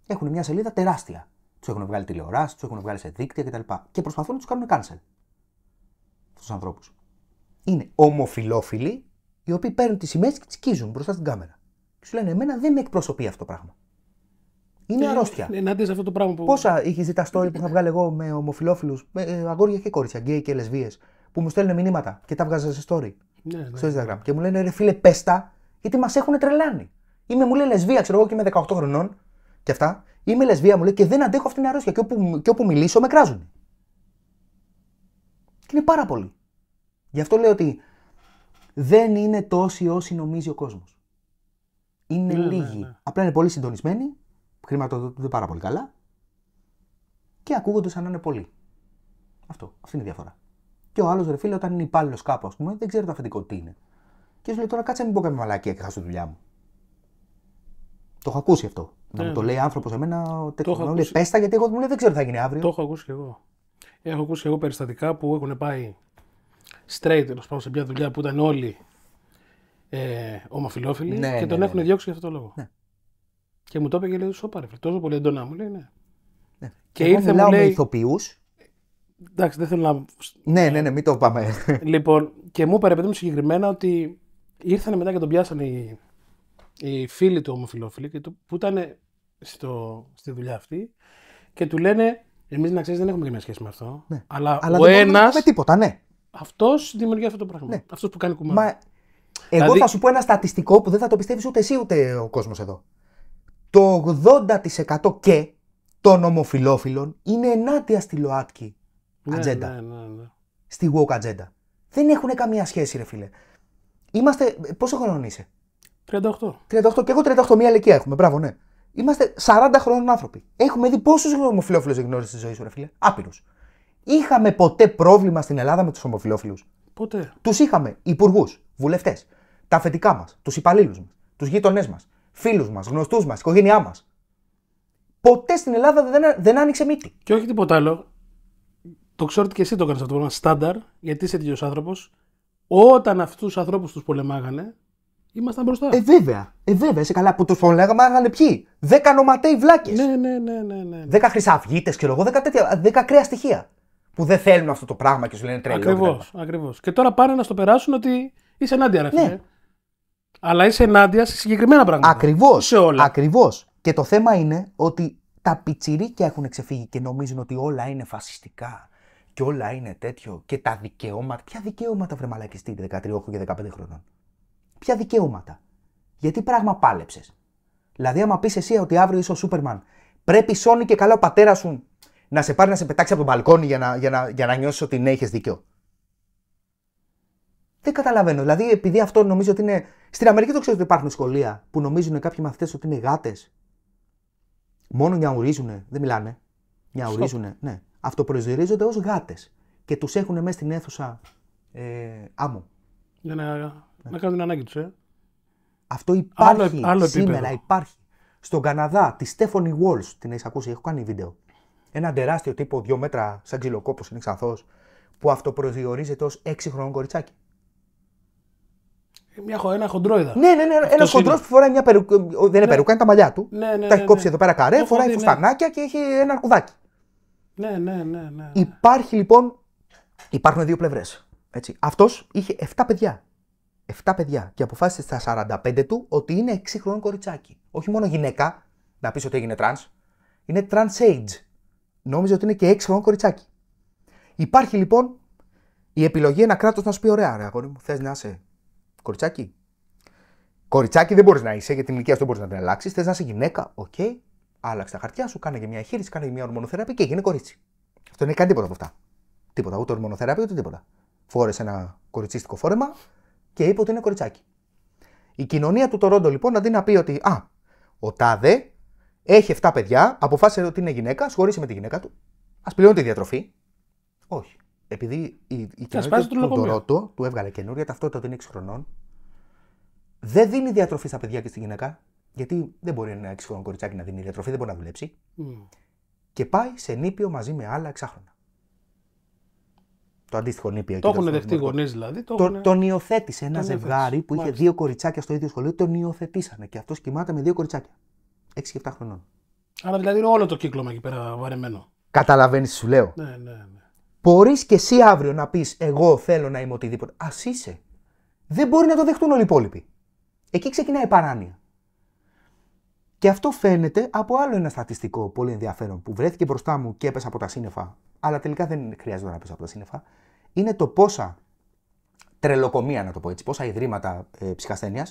Έχουν μια σελίδα τεράστια. Τους έχουν βγάλει τηλεοράσει, τους έχουν βγάλει σε δίκτυα κτλ. Και προσπαθούν να τους κάνουν cancel. Αυτούς τους ανθρώπους. Είναι ομοφιλόφιλοι οι οποίοι παίρνουν τις σημαίε και τις σκίζουν μπροστά στην κάμερα. Και σου λένε: Εμένα δεν με εκπροσωπεί αυτό το πράγμα. Είναι ε, αρρώστια. ενάντια σε αυτό το πράγμα που. Πόσα είχες δει τα story που θα βγάλω εγώ με ομοφιλόφιλους, με ε, αγόρια και κόρτσια, γκέι και λεσβείε, που μου στέλνουν μηνύματα και τα βγάζα σε story ναι, ναι. στο Instagram. Και μου λένε: Ρε φίλε, πέστα, γιατί μας έχουν τρελάνει. Είμαι μου λέει λεσβία, ξέρω εγώ και είμαι 18 χρονών και αυτά. Είμαι λεσβία μου λέει και δεν αντέχω αυτήν την αρρώστια. Και όπου, και μιλήσω με κράζουν. Και είναι πάρα πολύ. Γι' αυτό λέω ότι δεν είναι τόσοι όσοι νομίζει ο κόσμος. Είναι ναι, ναι, λίγοι. Ναι, Απλά είναι πολύ συντονισμένοι, χρηματοδοτούνται πάρα πολύ καλά και ακούγονται σαν να είναι πολλοί. Αυτό. Αυτή είναι η διαφορά. Και ο άλλος ρε φίλε, όταν είναι υπάλληλος κάπου, ας πούμε, δεν ξέρει το αφεντικό τι είναι. Και σου λέει τώρα κάτσε να μην πω με μαλακία και χάσω τη δουλειά μου. Το έχω ακούσει αυτό. Να μου ναι, το ναι. λέει άνθρωπος εμένα, μου λέει Πέστα, γιατί εγώ μου λέει δεν ξέρω τι θα γίνει αύριο. Το έχω ακούσει και εγώ. Έχω ακούσει και εγώ περιστατικά που έχουν πάει straight τέλος πάνω σε μια δουλειά που ήταν όλοι ε, ομοφυλόφιλοι ναι, και τον ναι, έχουν ναι. διώξει για αυτόν τον λόγο. Ναι. Και μου το είπε και λέει: πάρε, τόσο πολύ εντονά μου λέει, ναι. ναι. Και εγώ ήρθε μιλάω μου λέει. με ηθοποιούς Εντάξει, δεν θέλω να. Ναι, ναι, ναι, μην το πάμε. Λοιπόν, και μου είπε, συγκεκριμένα ότι ήρθαν μετά και τον πιάσανε οι οι φίλοι του ομοφυλόφιλου, και του, που ήταν στο, στη δουλειά αυτή και του λένε Εμείς να ξέρεις δεν έχουμε καμία σχέση με αυτό. Ναι. Αλλά, αλλά ο ένας. Με τίποτα, ναι. Αυτός δημιουργεί αυτό το πράγμα. Ναι. Αυτός που κάνει κουμάντα. Εγώ δηλαδή- θα σου πω ένα στατιστικό που δεν θα το πιστεύεις ούτε εσύ ούτε ο κόσμος εδώ. Το 80% και των ομοφυλόφιλων είναι ενάντια στη ΛΟΑΤΚΙ ναι, ατζέντα. Ναι, ναι, ναι. Στη woke ατζέντα. Δεν έχουν καμία σχέση, ρε φίλε. Είμαστε. Πόσο χρόνο είσαι, 38. 38. Και εγώ 38, μία ηλικία έχουμε. Μπράβο, ναι. Είμαστε 40 χρόνων άνθρωποι. Έχουμε δει πόσους ομοφυλόφιλου δεν γνώρισε της ζωής σου, ρε φίλε. Άπειρους. Είχαμε ποτέ πρόβλημα στην Ελλάδα με τους ομοφυλόφιλου. Ποτέ. Τους είχαμε υπουργούς, βουλευτές, τα αφεντικά μας, τους υπαλλήλους μας, τους γείτονές μας, φίλους μας, γνωστούς μας, οικογένειά μας. Ποτέ στην Ελλάδα δεν, δεν άνοιξε μύτη. Και όχι τίποτα άλλο. Το ξέρω ότι και εσύ το έκανε αυτό το πράγμα. Στάνταρ, γιατί είσαι τέτοιος άνθρωπος. Όταν αυτούς τους ανθρώπους τους πολεμάγανε, Ήμασταν μπροστά. Ε, βέβαια. Ε, βέβαια. Σε καλά. Που το τον λέγαμε, άγανε ποιοι. Δέκα νοματέοι βλάκες. Ναι, ναι, ναι, ναι, ναι. Δέκα χρυσαυγίτες, και εγώ, δέκα, τέτοια, δέκα κρέα στοιχεία. Που δεν θέλουν αυτό το πράγμα και σου λένε τρελό. Ακριβώς. Ακριβώς. Και τώρα πάνε να στο περάσουν ότι είσαι ενάντια, ρε ναι. Αλλά είσαι ενάντια σε συγκεκριμένα πράγματα. Ακριβώς. Σε όλα. Ακριβώς. Και το θέμα είναι ότι τα πιτσιρίκια έχουν ξεφύγει και νομίζουν ότι όλα είναι φασιστικά και όλα είναι τέτοιο και τα δικαιώματα. Ποια δικαιώματα βρε μαλακιστή 13 και 15 χρονών ποια δικαιώματα. Γιατί πράγμα πάλεψες. Δηλαδή, άμα πεις εσύ ότι αύριο είσαι ο Σούπερμαν, πρέπει Σόνι και καλά ο πατέρα σου να σε πάρει να σε πετάξει από τον μπαλκόνι για να, για να, για να νιώσεις ότι ναι, έχει δίκιο. Δεν καταλαβαίνω. Δηλαδή, επειδή αυτό νομίζω ότι είναι. Στην Αμερική δεν ξέρω ότι υπάρχουν σχολεία που νομίζουν κάποιοι μαθητές ότι είναι γάτες. Μόνο νιαουρίζουν, δεν μιλάνε. Νιαουρίζουν, ναι. Αυτοπροσδιορίζονται ως γάτες. Και τους έχουν μέσα στην αίθουσα ε, άμμο. Για να να κάνουν την ανάγκη τους. Ε. Αυτό υπάρχει άλλο, άλλο σήμερα. Υπάρχει. Στον Καναδά, τη Στέφωνη Walls, την έχεις ακούσει, έχω κάνει βίντεο. Ένα τεράστιο τύπο, δύο μέτρα, σαν ξυλοκόπος, είναι ξαθός, που αυτοπροσδιορίζεται ως 6 χρονών κοριτσάκι. Μια, ένα χοντρόιδα. Ναι, ναι, ναι. Ένα χοντρός που φοράει μια περουκά. Δεν είναι ναι. περουκά, είναι τα μαλλιά του. Ναι, ναι, τα ναι, έχει ναι. κόψει εδώ πέρα καρέ, ναι, φοράει ναι. φουστανάκια και έχει ένα αρκουδάκι. Ναι, ναι, ναι. ναι, ναι. Υπάρχει λοιπόν. Υπάρχουν δύο πλευρές. Αυτός είχε 7 παιδιά. 7 παιδιά και αποφάσισε στα 45 του ότι είναι 6 χρόνο κοριτσάκι. Όχι μόνο γυναίκα, να πεις ότι έγινε τραν, είναι trans age. Νόμιζε ότι είναι και 6 χρόνο κοριτσάκι. Υπάρχει λοιπόν η επιλογή ένα κράτος να σου πει: Ωραία, ρε αγόρι μου, θες να είσαι κοριτσάκι. Κοριτσάκι δεν μπορείς να είσαι, γιατί την ηλικία σου δεν μπορείς να την αλλάξεις. Θες να είσαι γυναίκα, οκ. Okay. Άλλαξε τα χαρτιά σου, κάνε και μια χείριση, κάνε και μια ορμονοθεραπεία και έγινε κορίτσι. Αυτό δεν έχει κάνει τίποτα αυτά. Τίποτα, ούτε ορμονοθεραπεία ούτε τίποτα. Φόρεσε ένα κοριτσίστικο φόρεμα, και είπε ότι είναι κοριτσάκι. Η κοινωνία του Τορόντο λοιπόν αντί να πει ότι Α, ο Τάδε έχει 7 παιδιά, αποφάσισε ότι είναι γυναίκα, σχωρίσε με τη γυναίκα του, ας πληρώνει τη διατροφή. Όχι. Επειδή η, η κοινωνία του Τορόντο του έβγαλε καινούρια ταυτότητα ότι είναι 6 χρονών, δεν δίνει διατροφή στα παιδιά και στη γυναίκα, γιατί δεν μπορεί ένα 6 χρονών κοριτσάκι να δίνει διατροφή, δεν μπορεί να δουλέψει. Mm. Και πάει σε νήπιο μαζί με άλλα εξάχρονα το αντίστοιχο νήπιο. Το έχουν δεχτεί οι γονείς δηλαδή. Το τον, τον υιοθέτησε ένα ζευγάρι που είχε Μάλιστα. δύο κοριτσάκια στο ίδιο σχολείο, τον υιοθετήσανε και αυτός κοιμάται με δύο κοριτσάκια. 6 και 7 χρονών. Άρα δηλαδή είναι όλο το κύκλωμα εκεί πέρα βαρεμένο. Καταλαβαίνεις, σου λέω. Ναι, ναι, ναι. Μπορείς και εσύ αύριο να πεις: Εγώ θέλω να είμαι οτιδήποτε. Ας είσαι. Δεν μπορεί να το δεχτούν όλοι οι υπόλοιποι. Εκεί ξεκινάει η παράνοια. Και αυτό φαίνεται από άλλο ένα στατιστικό πολύ ενδιαφέρον που βρέθηκε μπροστά μου και έπεσε από τα σύννεφα. Αλλά τελικά δεν χρειάζεται να πέσω από τα σύννεφα είναι το πόσα τρελοκομεία, να το πω έτσι, πόσα ιδρύματα ε, ψυχασθένειας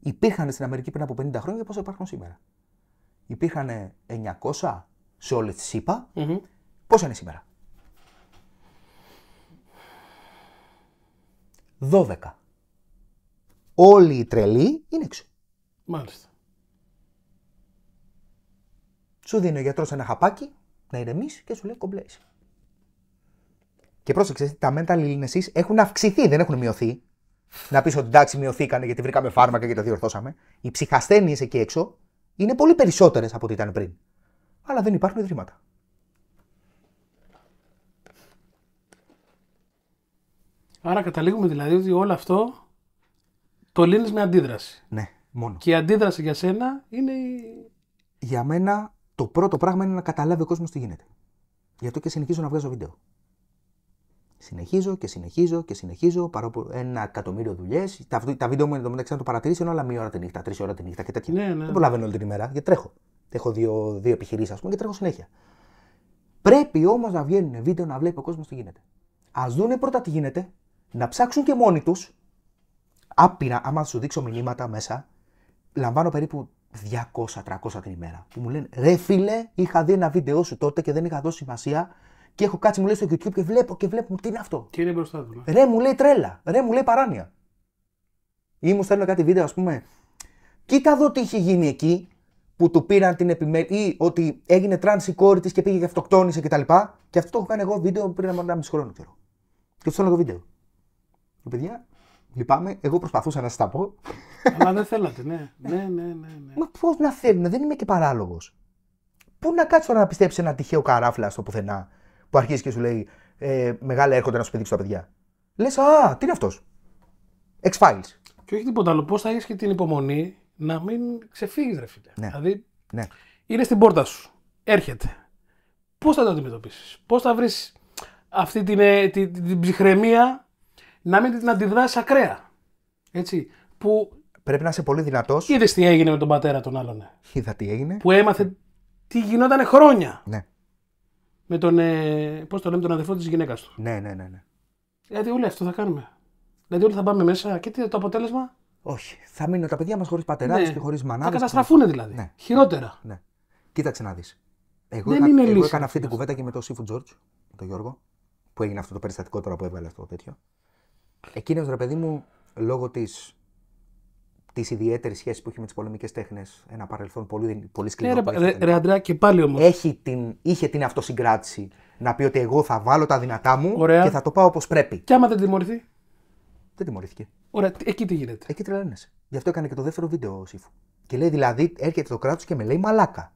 υπήρχαν στην Αμερική πριν από 50 χρόνια και πόσα υπάρχουν σήμερα. Υπήρχαν 900 σε όλες τις ΗΠΑ. mm Πόσα είναι σήμερα. 12. Όλοι οι τρελοί είναι έξω. Μάλιστα. Σου δίνει ο γιατρός ένα χαπάκι να ηρεμήσει και σου λέει κομπλές και πρόσεξε, τα mental illnesses έχουν αυξηθεί, δεν έχουν μειωθεί. Να πεις ότι εντάξει, μειωθήκανε γιατί βρήκαμε φάρμακα και τα διορθώσαμε. Οι ψυχασθένειες εκεί έξω είναι πολύ περισσότερες από ό,τι ήταν πριν. Αλλά δεν υπάρχουν ιδρύματα. Άρα καταλήγουμε δηλαδή ότι όλο αυτό το λύνεις με αντίδραση. Ναι, μόνο. Και η αντίδραση για σένα είναι Για μένα το πρώτο πράγμα είναι να καταλάβει ο κόσμος τι γίνεται. Γι' αυτό και συνεχίζω να βγάζω βίντεο. Συνεχίζω και συνεχίζω και συνεχίζω. που ένα εκατομμύριο δουλειές. Τα, τα βίντεο μου είναι εντωμεταξύ να το παρατηρήσω, αλλά όλα μία ώρα τη νύχτα, τρεις ώρα τη νύχτα και τέτοια. Ναι, ναι. Δεν προλαβαίνω όλη την ημέρα γιατί τρέχω. Έχω δύο, δύο επιχειρήσεις, ας πούμε, και τρέχω συνέχεια. Πρέπει όμως να βγαίνουν βίντεο να βλέπει ο κόσμος τι γίνεται. Ας δούνε πρώτα τι γίνεται, να ψάξουν και μόνοι τους. Άπειρα, άμα σου δείξω μηνύματα μέσα, λαμβάνω περίπου 200-300 την ημέρα που μου λένε Ρε φίλε, είχα δει ένα βίντεο σου τότε και δεν είχα δώσει σημασία και έχω κάτσει, μου λέει στο YouTube και βλέπω και βλέπω τι είναι αυτό. Και είναι μπροστά του. Ρε μου λέει τρέλα, ρε μου λέει παράνοια. Ή μου στέλνω κάτι βίντεο, ας πούμε. Κοίτα δω τι είχε γίνει εκεί που του πήραν την επιμέλεια ή ότι έγινε τραν η κόρη της και πήγε και αυτοκτόνησε κτλ. Και, και, αυτό το έχω κάνει εγώ βίντεο πριν από ένα μισό χρόνο ξέρω. Και του στέλνω το βίντεο. Παιδιά, λυπάμαι, εγώ προσπαθούσα να σας τα πω. Αλλά δεν θέλατε, ναι. ναι, ναι, ναι, ναι. Μα πώς να θέλουν, δεν είμαι και παράλογος. Πού να κάτσω να πιστέψει ένα τυχαίο καράφλα στο πουθενά που αρχίζει και σου λέει ε, Μεγάλα έρχονται να σου πει τα παιδιά. Λες, Α, τι είναι Εξφάλει. Και όχι τίποτα άλλο. Πώς θα έχεις και την υπομονή να μην ξεφύγεις, ρε φίλε. Ναι. Δηλαδή, ναι. είναι στην πόρτα σου. Έρχεται. Πώς θα το αντιμετωπίσεις, Πώς θα βρεις αυτή την, την, ε, την, την ψυχραιμία να μην την αντιδράσεις ακραία. Έτσι. Που Πρέπει να είσαι πολύ δυνατός. Είδες τι έγινε με τον πατέρα τον άλλον. Είδα τι έγινε. Που έμαθε τι γινόταν χρόνια. Ναι με τον. Ε, πώς το λέμε, τον αδερφό της γυναίκας του. Ναι, ναι, ναι. ναι. Δηλαδή όλοι αυτό θα κάνουμε. Δηλαδή όλοι θα πάμε μέσα και τι το αποτέλεσμα. Όχι. Θα μείνουν τα παιδιά μας χωρίς πατερά ναι. και χωρίς μανάδε. Θα καταστραφούν δηλαδή. Ναι. Χειρότερα. Ναι. Κοίταξε να δεις. Εγώ, Δεν εγώ έκανα αυτή την κουβέντα και με τον Σίφου Τζόρτζ, με τον Γιώργο, που έγινε αυτό το περιστατικό τώρα που έβαλε αυτό το τέτοιο. Εκείνος ρε παιδί μου, λόγω της τη ιδιαίτερη σχέση που έχει με τις πολεμικές τέχνες. Ένα παρελθόν πολύ, πολύ ναι, σκληρό. Ε, ρε, ρε, Αντρέα, και πάλι όμως. Είχε την αυτοσυγκράτηση να πει ότι εγώ θα βάλω τα δυνατά μου Ωραία. και θα το πάω όπως πρέπει. Και άμα δεν τιμωρηθεί. Δεν τιμωρήθηκε. Ωραία, εκεί τι γίνεται. Εκεί τρελαίνεσαι. Γι' αυτό έκανε και το δεύτερο βίντεο ο Σίφου. Και λέει δηλαδή, έρχεται το κράτος και με λέει μαλάκα.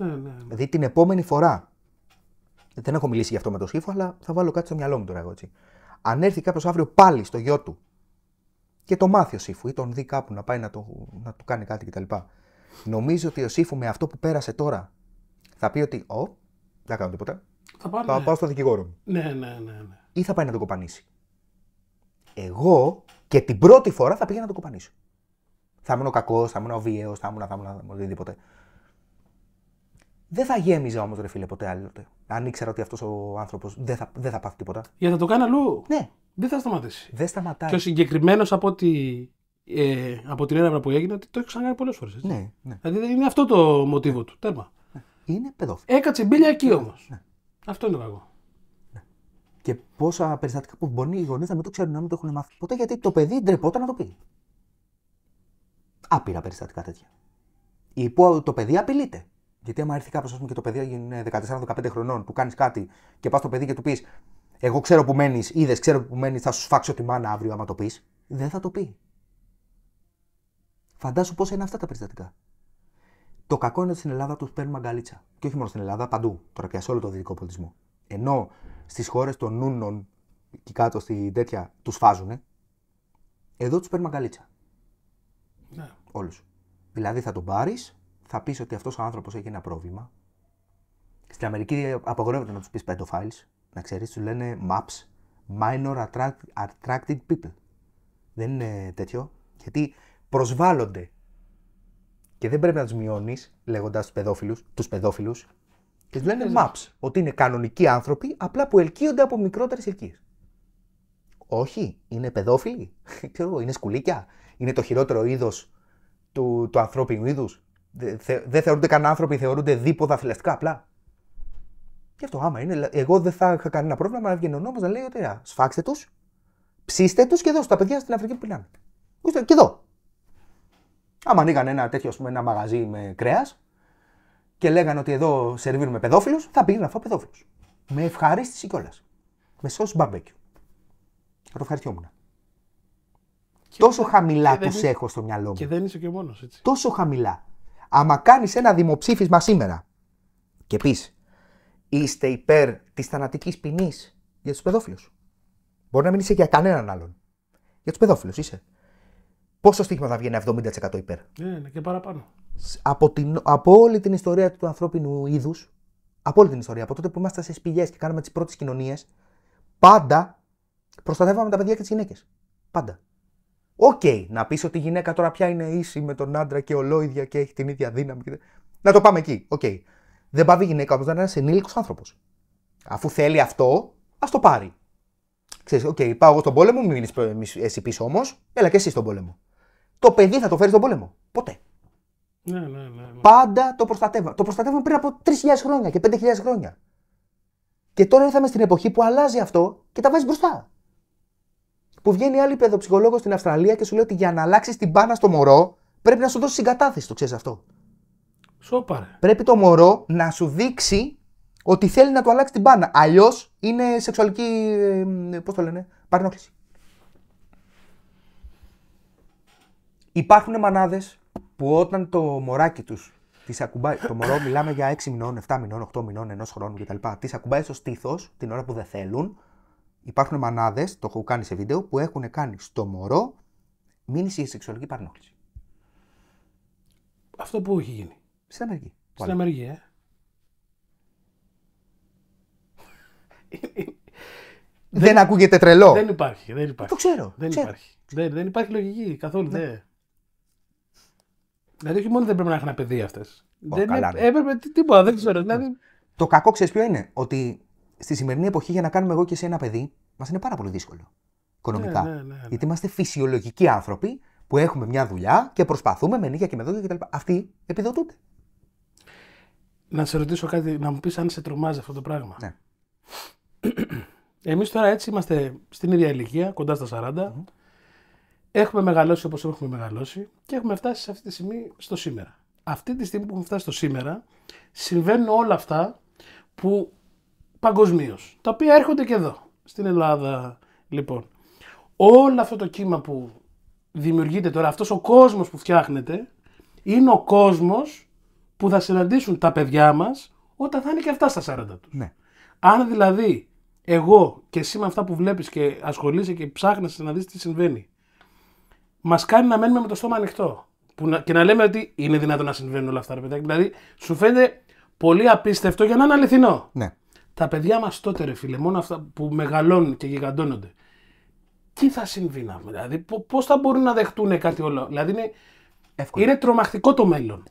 Ναι, ναι, ναι, Δηλαδή την επόμενη φορά. Δεν έχω μιλήσει γι' αυτό με το Σίφου, αλλά θα βάλω κάτι στο μυαλό μου τώρα εγώ έτσι. Αν έρθει κάποιος αύριο πάλι στο γιο του και το μάθει ο Σύφου ή τον δει κάπου να πάει να, το, να του κάνει κάτι κτλ. Νομίζω ότι ο Σύφου με αυτό που πέρασε τώρα θα πει ότι, Ω, δεν κάνω τίποτα. Θα, πάρει, θα πάω στο δικηγόρο μου. Ναι, ναι, ναι, ναι. Ή θα πάει να το κοπανίσει. Εγώ και την πρώτη φορά θα πήγα να το κοπανίσω. Θα ήμουν ο κακός, θα ήμουν βίαιος, θα ήμουν, θα ήμουν, θα ήμουν, οτιδήποτε. Δεν θα γέμιζα όμως ρε φίλε ποτέ άλλο. Αν ήξερα ότι αυτός ο άνθρωπος δεν θα, δεν θα πάθει τίποτα. Για να το κάνω αλλού. Ναι. Δεν θα σταματήσει. Δεν σταματάει. Και ο συγκεκριμένος από τη, ε, από την έρευνα που έγινε ότι το έχει ξανακάνει πολλές φορές. Ναι, ναι. Δηλαδή είναι αυτό το μοτίβο ναι. του. Τέρμα. Ναι. Είναι παιδόφιλο. Έκατσε μπίλια εκεί ναι, όμως. Ναι. Αυτό είναι το κακό. Ναι. Και πόσα περιστατικά που μπορεί οι γονείς να μην το ξέρουν, να μην το έχουν μάθει ποτέ γιατί το παιδί ντρεπόταν να το πει. Άπειρα περιστατικά τέτοια. Ή που το παιδί απειλείται. Γιατί άμα έρθει κάποιος και το παιδί είναι 14-15 χρονών, του κάνεις κάτι και πας στο παιδί και του πεις εγώ ξέρω που μένεις, είδες, ξέρω που μένεις, θα σου φάξω τη μάνα αύριο άμα το πεις. Δεν θα το πει. Φαντάσου πόσα είναι αυτά τα περιστατικά. Το κακό είναι ότι στην Ελλάδα τους παίρνουμε αγκαλίτσα. Και όχι μόνο στην Ελλάδα, παντού. Τώρα πια σε όλο τον δυτικό πολιτισμό. Ενώ στις χώρες των Νούνων και κάτω στη τέτοια τους φάζουνε, εδώ τους παίρνουμε αγκαλίτσα. Ναι. Όλους. Δηλαδή θα τον πάρεις, θα πεις ότι αυτός ο άνθρωπος έχει ένα πρόβλημα. Στην Αμερική απαγορεύεται να τους πεις pedophiles, να ξέρεις, του λένε MAPS, Minor attract, Attracted People. Δεν είναι τέτοιο, γιατί προσβάλλονται. Και δεν πρέπει να τους μειώνεις λέγοντας τους παιδόφιλους, τους παιδόφιλους, και τους λένε MAPS, ότι είναι κανονικοί άνθρωποι, απλά που ελκύονται από μικρότερες ηλικίες. Όχι, είναι παιδόφιλοι, είναι σκουλίκια, είναι το χειρότερο είδος του, του ανθρώπινου είδους. Δεν θεωρούνται καν άνθρωποι, θεωρούνται δίποδα θηλαστικά απλά. Και αυτό άμα είναι, εγώ δεν θα είχα κανένα πρόβλημα να βγαίνει ο νόμος να λέει ότι α, σφάξτε τους, ψήστε τους και δώστε τα παιδιά στην Αφρική που πεινάνε. Και εδώ. Άμα ανοίγαν ένα τέτοιο πούμε, ένα μαγαζί με κρέας και λέγανε ότι εδώ σερβίρουμε παιδόφιλους, θα πήγαινε να φάω παιδόφιλους. Με ευχαρίστηση κιόλας. Με σο μπαμπέκιου. Θα το ευχαριστιόμουν. Τόσο χαμηλά του έχω στο μυαλό μου. Και δεν είσαι και μόνος έτσι. Τόσο χαμηλά. Άμα κάνεις ένα δημοψήφισμα σήμερα και πεις Είστε υπέρ της θανατικής ποινής για τους παιδόφιλους. Μπορεί να μην είσαι για κανέναν άλλον. Για τους παιδόφιλους είσαι. Πόσο στοίχημα θα βγαίνει 70% υπέρ. Ναι, ναι, και παραπάνω. Από, την, από όλη την ιστορία του ανθρώπινου είδους, από όλη την ιστορία, από τότε που ήμασταν σε σπηλιέ και κάναμε τις πρώτες κοινωνίες, πάντα προστατεύαμε τα παιδιά και τις γυναίκες. Πάντα. Οκ, okay, να πεις ότι η γυναίκα τώρα πια είναι ίση με τον άντρα και ολόιδια και έχει την ίδια δύναμη. Να το πάμε εκεί. Οκ. Okay δεν πάβει η γυναίκα όταν είναι ένας ενήλικος άνθρωπος. Αφού θέλει αυτό, ας το πάρει. Ξέρεις, οκ, okay, πάω εγώ στον πόλεμο, μην μείνεις εσύ πίσω όμως, έλα και εσύ στον πόλεμο. Το παιδί θα το φέρει στον πόλεμο. Ποτέ. Ναι, ναι, ναι, ναι. Πάντα το προστατεύαμε. Το προστατεύουμε πριν από 3.000 χρόνια και 5.000 χρόνια. Και τώρα ήρθαμε στην εποχή που αλλάζει αυτό και τα βάζεις μπροστά. Που βγαίνει άλλη παιδοψυχολόγος στην Αυστραλία και σου λέει ότι για να αλλάξεις την μπάνα στο μωρό πρέπει να σου δώσεις συγκατάθεση. Το ξέρεις αυτό. Σοπα. Πρέπει το μωρό να σου δείξει ότι θέλει να του αλλάξει την μπάνα. Αλλιώς είναι σεξουαλική. Πώς το λένε, παρενόχληση. Υπάρχουν μανάδες που όταν το μωράκι τους τη ακουμπάει. Το μωρό μιλάμε για 6 μηνών, 7 μηνών, 8 μηνών, ενός χρόνου κτλ. Τη ακουμπάει στο στήθος την ώρα που δεν θέλουν. Υπάρχουν μανάδες, το έχω κάνει σε βίντεο, που έχουν κάνει στο μωρό μήνυση για σεξουαλική παρνόχληση. Αυτό που έχει γίνει. Στην Αμερική. Στην Αμερική, ε. δεν, ακούγεται τρελό. Δεν υπάρχει. Δεν υπάρχει. Το ξέρω. Δεν ξέρω. υπάρχει. Δεν, δεν υπάρχει λογική καθόλου. Ναι. Δηλαδή, όχι μόνο δεν πρέπει να έχουν παιδί αυτές. Δεν καλά, ναι. έπρεπε τίποτα, δεν ξέρω. Δηλαδή... Το κακό ξέρεις ποιο είναι. Ότι στη σημερινή εποχή για να κάνουμε εγώ και σε ένα παιδί, μας είναι πάρα πολύ δύσκολο. Οικονομικά. Ναι, ναι, ναι, ναι, Γιατί είμαστε φυσιολογικοί άνθρωποι που έχουμε μια δουλειά και προσπαθούμε με νύχια και με δόντια κτλ. Αυτοί επιδοτούνται να σε ρωτήσω κάτι, να μου πεις αν σε τρομάζει αυτό το πράγμα. Ναι. Εμείς τώρα έτσι είμαστε στην ίδια ηλικία, κοντά στα 40. Έχουμε μεγαλώσει όπως έχουμε μεγαλώσει και έχουμε φτάσει σε αυτή τη στιγμή στο σήμερα. Αυτή τη στιγμή που έχουμε φτάσει στο σήμερα, συμβαίνουν όλα αυτά που παγκοσμίως, τα οποία έρχονται και εδώ, στην Ελλάδα. Λοιπόν, όλο αυτό το κύμα που δημιουργείται τώρα, αυτός ο κόσμος που φτιάχνεται, είναι ο κόσμος που θα συναντήσουν τα παιδιά μας όταν θα είναι και αυτά στα 40 τους. Ναι. Αν δηλαδή εγώ και εσύ με αυτά που βλέπεις και ασχολείσαι και ψάχνεις να δεις τι συμβαίνει, μας κάνει να μένουμε με το στόμα ανοιχτό. Που να, και να λέμε ότι είναι δυνατόν να συμβαίνουν όλα αυτά, τα παιδιά. Δηλαδή, σου φαίνεται πολύ απίστευτο για να είναι αληθινό. Ναι. Τα παιδιά μας τότε, ρε φίλε, μόνο αυτά που μεγαλώνουν και γιγαντώνονται, τι θα συμβεί να Δηλαδή, πώς θα μπορούν να δεχτούν κάτι όλο. Δηλαδή, είναι, είναι τρομακτικό το μέλλον.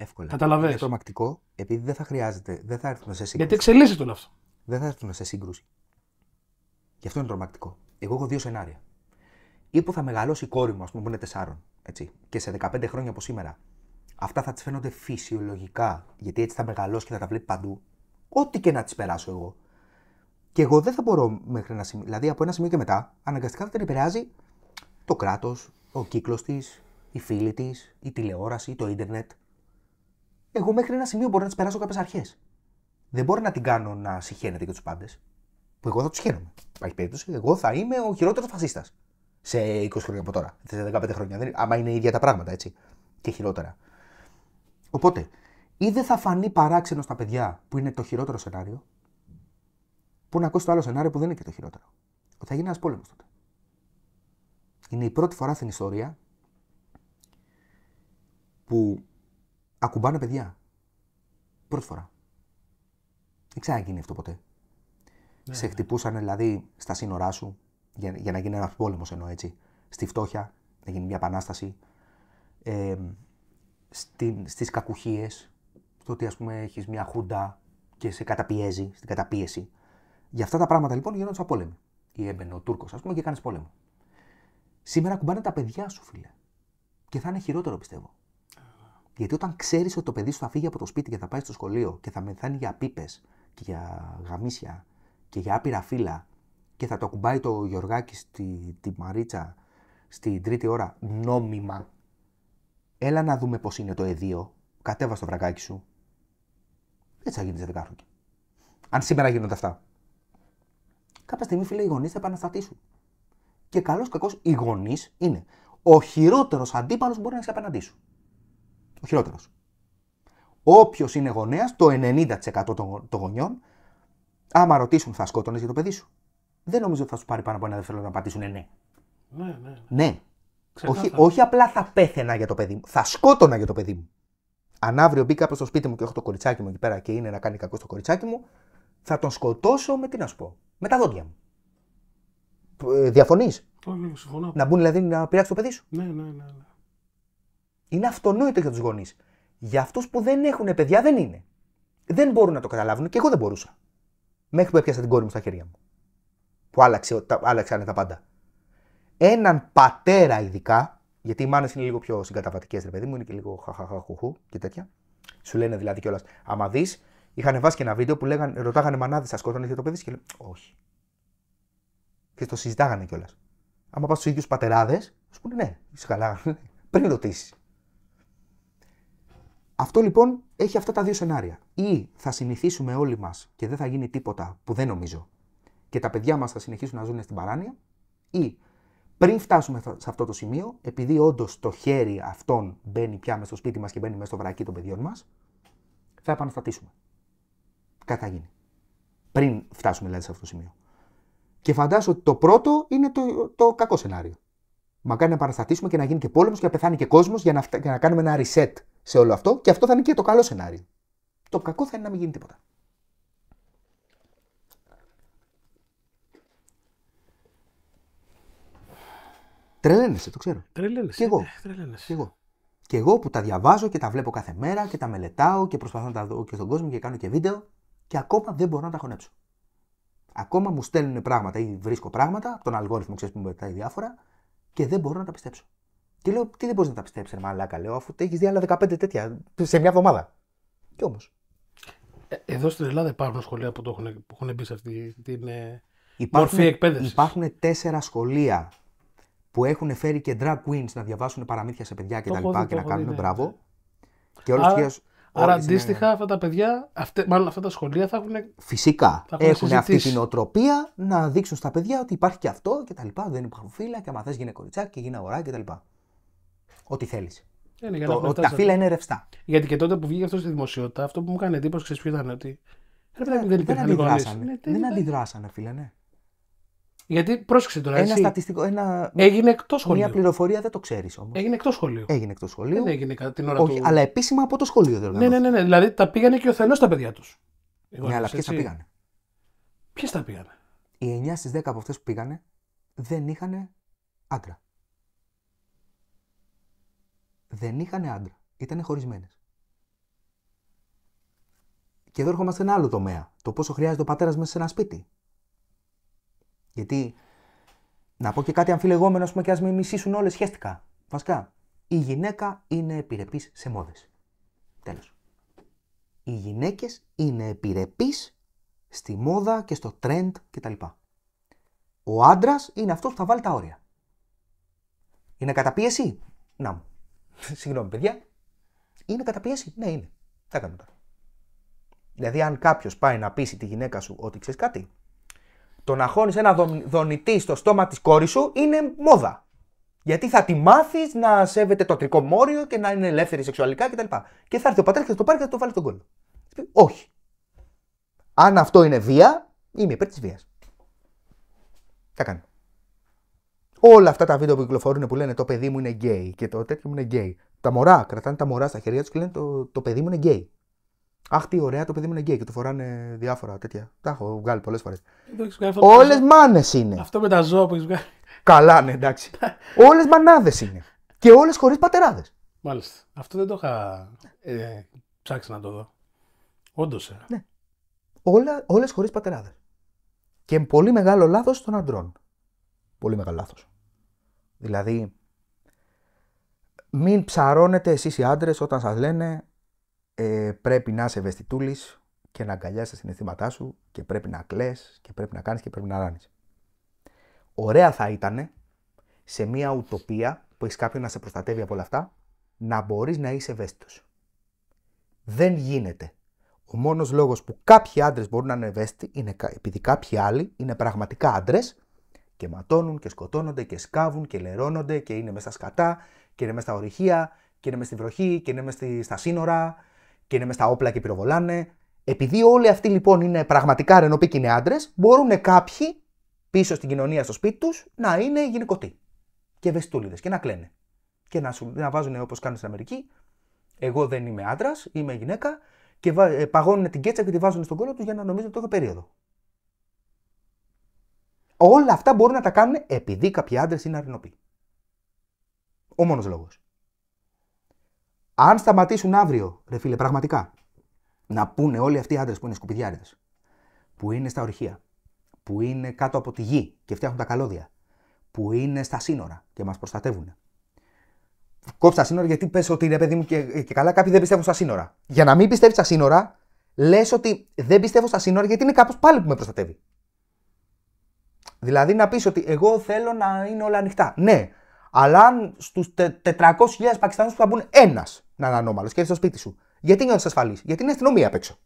Εύκολα. Καταλαβαίνω. Είναι τρομακτικό, επειδή δεν θα χρειάζεται, δεν θα έρθουν σε σύγκρουση. Γιατί εξελίσσεται όλο αυτό. Δεν θα έρθουν σε σύγκρουση. Γι' αυτό είναι τρομακτικό. Εγώ έχω δύο σενάρια. Ή που θα μεγαλώσει η κόρη μου, ας πούμε, που είναι τεσσάρων. Έτσι, και σε 15 χρόνια από σήμερα, αυτά θα της φαίνονται φυσιολογικά, γιατί έτσι θα μεγαλώσει και θα τα βλέπει παντού. Ό,τι και να της περάσω εγώ. Και εγώ δεν θα μπορώ μέχρι ένα σημείο. Δηλαδή, από ένα σημείο και μετά, αναγκαστικά θα την επηρεάζει το κράτος, ο κύκλος της, η φίλη της, η τηλεόραση, το ίντερνετ εγώ μέχρι ένα σημείο μπορώ να τις περάσω κάποιες αρχές. Δεν μπορώ να την κάνω να συχαίνεται και τους πάντες. Που εγώ θα τους χαίρομαι. Υπάρχει περίπτωση. Εγώ θα είμαι ο χειρότερος φασίστας. Σε 20 χρόνια από τώρα. Σε 15 χρόνια. Δεν... Δηλαδή, άμα είναι ίδια τα πράγματα, έτσι. Και χειρότερα. Οπότε, ή δεν θα φανεί παράξενος στα παιδιά που είναι το χειρότερο σενάριο, που να ακούσει το άλλο σενάριο που δεν είναι και το χειρότερο. Ότι θα γίνει ένας πόλεμος τότε. Είναι η πρώτη φορά στην ιστορία που ακουμπάνε παιδιά. Πρώτη φορά. Δεν ξαναγίνει αυτό ποτέ. Ναι, σε ναι. χτυπούσαν δηλαδή στα σύνορά σου για, για να γίνει ένας πόλεμος ενώ έτσι. Στη φτώχεια, να γίνει μια επανάσταση. Ε, στην, στις κακουχίες, στο ότι ας πούμε έχεις μια χούντα και σε καταπιέζει, στην καταπίεση. Για αυτά τα πράγματα λοιπόν γίνονταν πόλεμοι. Ή έμπαινε ο Τούρκος, ας πούμε, και κάνεις πόλεμο. Σήμερα κουμπάνε τα παιδιά σου, φίλε. Και θα είναι χειρότερο, πιστεύω. Γιατί όταν ξέρεις ότι το παιδί σου θα φύγει από το σπίτι και θα πάει στο σχολείο και θα μεθάνει για πίπες και για γαμίσια και για άπειρα φύλλα και θα το ακουμπάει το Γιωργάκη στη τη Μαρίτσα στην τρίτη ώρα νόμιμα. Έλα να δούμε πώς είναι το εδίο. Κατέβα στο βραγκάκι σου. Έτσι θα γίνει σε δεκάχρονια. Αν σήμερα γίνονται αυτά. Κάποια στιγμή, φίλε, οι γονείς θα επαναστατήσουν. Και καλός κακός οι γονείς είναι ο χειρότερος αντίπαλος που μπορεί να σε απέναντί σου ο χειρότερος. Όποιος είναι γονέας, το 90% των, γονιών, άμα ρωτήσουν, θα σκότωνες για το παιδί σου. Δεν νομίζω ότι θα σου πάρει πάνω από ένα δεύτερο να πατήσουν ναι. ναι. Ναι, ναι. ναι. Όχι, όχι απλά θα πέθαινα για το παιδί μου. Θα σκότωνα για το παιδί μου. Αν αύριο μπει κάποιο στο σπίτι μου και έχω το κοριτσάκι μου εκεί πέρα και είναι να κάνει κακό στο κοριτσάκι μου, θα τον σκοτώσω με τι να σου πω. Με τα δόντια μου. Ε, Διαφωνείς. Όχι, συμφωνώ. Να μπουν δηλαδή να πειράξει το παιδί σου. Ναι, ναι, ναι. ναι. Είναι αυτονόητο για τους γονείς. Για αυτούς που δεν έχουν παιδιά δεν είναι. Δεν μπορούν να το καταλάβουν και εγώ δεν μπορούσα. Μέχρι που έπιασα την κόρη μου στα χέρια μου. Που άλλαξε, τα, άλλαξαν τα πάντα. Έναν πατέρα ειδικά, γιατί οι μάνες είναι λίγο πιο συγκαταβατικές, ρε παιδί μου, είναι και λίγο χαχαχαχουχού και τέτοια. Σου λένε δηλαδή κιόλας, άμα δεις, είχαν βάσει και ένα βίντεο που λέγαν, ρωτάγανε μανάδες, σα σκότωνε το παιδί και λένε, Όχι. Και το συζητάγανε κιόλας. Άμα πας στους ίδιους πατεράδες, σου πούνε ναι, είσαι καλά. Πριν ρωτήσεις. Αυτό λοιπόν έχει αυτά τα δύο σενάρια. Ή θα συνηθίσουμε όλοι μας και δεν θα γίνει τίποτα που δεν νομίζω και τα παιδιά μας θα συνεχίσουν να ζουν στην παράνοια, ή πριν φτάσουμε σε αυτό το σημείο, επειδή όντως το χέρι αυτών μπαίνει πια μέσα στο σπίτι μας και μπαίνει μέσα στο βρακί των παιδιών μας, θα επαναστατήσουμε. Κάτι θα γίνει. Πριν φτάσουμε δηλαδή σε αυτό το σημείο. Και φαντάζομαι ότι το πρώτο είναι το, το κακό σενάριο. Μακάρι να επαναστατήσουμε και να γίνει και πόλεμος και να πεθάνει και κόσμος για, για να κάνουμε ένα reset σε όλο αυτό και αυτό θα είναι και το καλό σενάριο. Το κακό θα είναι να μην γίνει τίποτα. Τρελαίνεσαι, το ξέρω. Τρελαίνεσαι. Και εγώ. Ε, τρελαίνεσαι. Και εγώ. Και εγώ που τα διαβάζω και τα βλέπω κάθε μέρα και τα μελετάω και προσπαθώ να τα δω και στον κόσμο και κάνω και βίντεο και ακόμα δεν μπορώ να τα χωνέψω. Ακόμα μου στέλνουν πράγματα ή βρίσκω πράγματα από τον αλγόριθμο, ξέρεις που μου διάφορα και δεν μπορώ να τα πιστέψω. Και λέω, τι δεν μπορείς να τα πιστέψεις, ρε Μαλάκα, λέω, αφού έχεις δει άλλα 15 τέτοια σε μια εβδομάδα. Κι όμως. Ε, εδώ στην Ελλάδα υπάρχουν σχολεία που, το έχουν, που έχουν μπει σε αυτή την ε, υπάρχουν, μορφή εκπαίδευσης. Υπάρχουν τέσσερα σχολεία που έχουν φέρει και drag queens να διαβάσουν παραμύθια σε παιδιά κτλ. Και, και να κάνουν ναι. μπράβο. Και όλες Άρα, άρα ναι, ναι. αντίστοιχα είναι... αυτά τα παιδιά, αυτέ, μάλλον αυτά τα σχολεία θα έχουν. Φυσικά. Θα έχουν, έχουν αυτή την οτροπία να δείξουν στα παιδιά ότι υπάρχει και αυτό κτλ. Δεν υπάρχουν φύλλα και άμα θες γίνε κοριτσάκι και γίνε αγορά κτλ ό,τι θέλεις. Ε, ναι, ότι τα φύλλα είναι ρευστά. Γιατί και τότε που βγήκε αυτό στη δημοσιότητα, αυτό που μου έκανε εντύπωση ξέρεις ποιο ήταν. Ότι. Ε, δεν, δεν, δεν αντιδράσανε. Ναι, δεν αντιδράσανε, φίλε, ναι. Γιατί πρόσεξε τώρα. Ένα στατιστικό. Έγινε εκτός σχολείου. Μια πληροφορία δεν το ξέρεις όμως. Έγινε εκτός σχολείου. Έγινε εκτός ε, σχολείου. Δεν έγινε κατά την ώρα Όχι, του. Αλλά επίσημα από το σχολείο δεν ναι, ναι, ναι, ναι. Δηλαδή τα πήγανε και ο Θεό τα παιδιά τους. Ναι, αλλά ποιες τα πήγανε. Ποιες τα πήγανε. Οι 9 στι 10 από αυτές που πήγανε δεν είχαν άντρα δεν είχαν άντρα. Ήταν χωρισμένες. Και εδώ έρχομαστε σε ένα άλλο τομέα. Το πόσο χρειάζεται ο πατέρας μέσα σε ένα σπίτι. Γιατί να πω και κάτι αμφιλεγόμενο, ας πούμε, και ας μην μισήσουν όλες σχέστηκα. Βασικά, η γυναίκα είναι επιρρεπής σε μόδες. Τέλος. Οι γυναίκες είναι επιρρεπείς στη μόδα και στο trend κτλ. Ο άντρας είναι αυτός που θα βάλει τα όρια. Είναι καταπίεση. Να μου. Συγγνώμη, παιδιά. Είναι καταπίεση. Ναι, είναι. Θα κάνουμε τώρα. Δηλαδή, αν κάποιος πάει να πείσει τη γυναίκα σου ότι ξέρεις κάτι, το να χώνεις ένα δονητή στο στόμα της κόρης σου είναι μόδα. Γιατί θα τη μάθεις να σέβεται το μόριο και να είναι ελεύθερη σεξουαλικά κτλ. Και θα έρθει ο πατέρας και θα το πάρει και θα το βάλει στον κόλλο. Όχι. Αν αυτό είναι βία, είμαι υπέρ της βίας. Τα κάνει. Όλα αυτά τα βίντεο που κυκλοφορούν που λένε το παιδί μου είναι γκέι και το τέτοιο μου είναι γκέι. Τα μωρά, κρατάνε τα μωρά στα χέρια τους και λένε το, το παιδί μου είναι γκέι. Αχ, τι ωραία, το παιδί μου είναι γκέι και το φοράνε διάφορα τέτοια. Τα έχω βγάλει πολλές φορές. Όλε μάνες είναι. Αυτό με τα ζώα που έχεις βγάλει. Καλά, ναι, εντάξει. Όλες μανάδες είναι. Και όλες χωρίς πατεράδες. Μάλιστα. Αυτό δεν το είχα ε, ψάξει να το δω. Όντως. Ε. Ναι. Όλες χωρίς πατεράδες. Και πολύ μεγάλο λάθος των αντρών. Πολύ μεγάλο λάθος. Δηλαδή, μην ψαρώνετε εσείς οι άντρες όταν σας λένε ε, πρέπει να είσαι ευαισθητούλης και να αγκαλιάσεις τα συναισθήματά σου και πρέπει να κλαις και πρέπει να κάνεις και πρέπει να ράνεις. Ωραία θα ήταν σε μια ουτοπία που έχεις κάποιον να σε προστατεύει από όλα αυτά να μπορείς να είσαι ευαίσθητος. Δεν γίνεται. Ο μόνος λόγος που κάποιοι άντρες μπορούν να είναι ευαίσθητοι είναι επειδή κάποιοι άλλοι είναι πραγματικά άντρες και ματώνουν και σκοτώνονται και σκάβουν και λερώνονται και είναι μέσα στα σκατά και είναι μέσα στα ορυχεία και είναι μέσα στη βροχή και είναι μέσα στα σύνορα και είναι μέσα στα όπλα και πυροβολάνε. Επειδή όλοι αυτοί λοιπόν είναι πραγματικά ρενοποί και είναι άντρες, μπορούν κάποιοι πίσω στην κοινωνία στο σπίτι τους να είναι γυναικωτοί και βεστούλιδε και να κλαίνε. Και να, να βάζουν όπως κάνουν στην Αμερική. Εγώ δεν είμαι άντρας, είμαι γυναίκα και ε, παγώνουν την κέτσα και τη βάζουν στον κόλλο τους για να νομίζουν ότι το έχω περίοδο. Όλα αυτά μπορούν να τα κάνουν επειδή κάποιοι άντρες είναι αρινοποί. Ο μόνος λόγος. Αν σταματήσουν αύριο, ρε φίλε, πραγματικά, να πούνε όλοι αυτοί οι άντρες που είναι σκουπιδιάρε, που είναι στα ορυχεία, που είναι κάτω από τη γη και φτιάχνουν τα καλώδια, που είναι στα σύνορα και μας προστατεύουν. Κόψα τα σύνορα γιατί πες ότι είναι παιδί μου και, και καλά, κάποιοι δεν πιστεύουν στα σύνορα. Για να μην πιστεύεις στα σύνορα, λες ότι δεν πιστεύω στα σύνορα γιατί είναι κάπως πάλι που με προστατεύει. Δηλαδή να πεις ότι εγώ θέλω να είναι όλα ανοιχτά. Ναι, αλλά αν στους 400.000 Πακιστανού θα μπουν ένας να είναι ανώμαλος και έρθει στο σπίτι σου, γιατί νιώθεις ασφαλής, Γιατί είναι αστυνομία απ' έξω.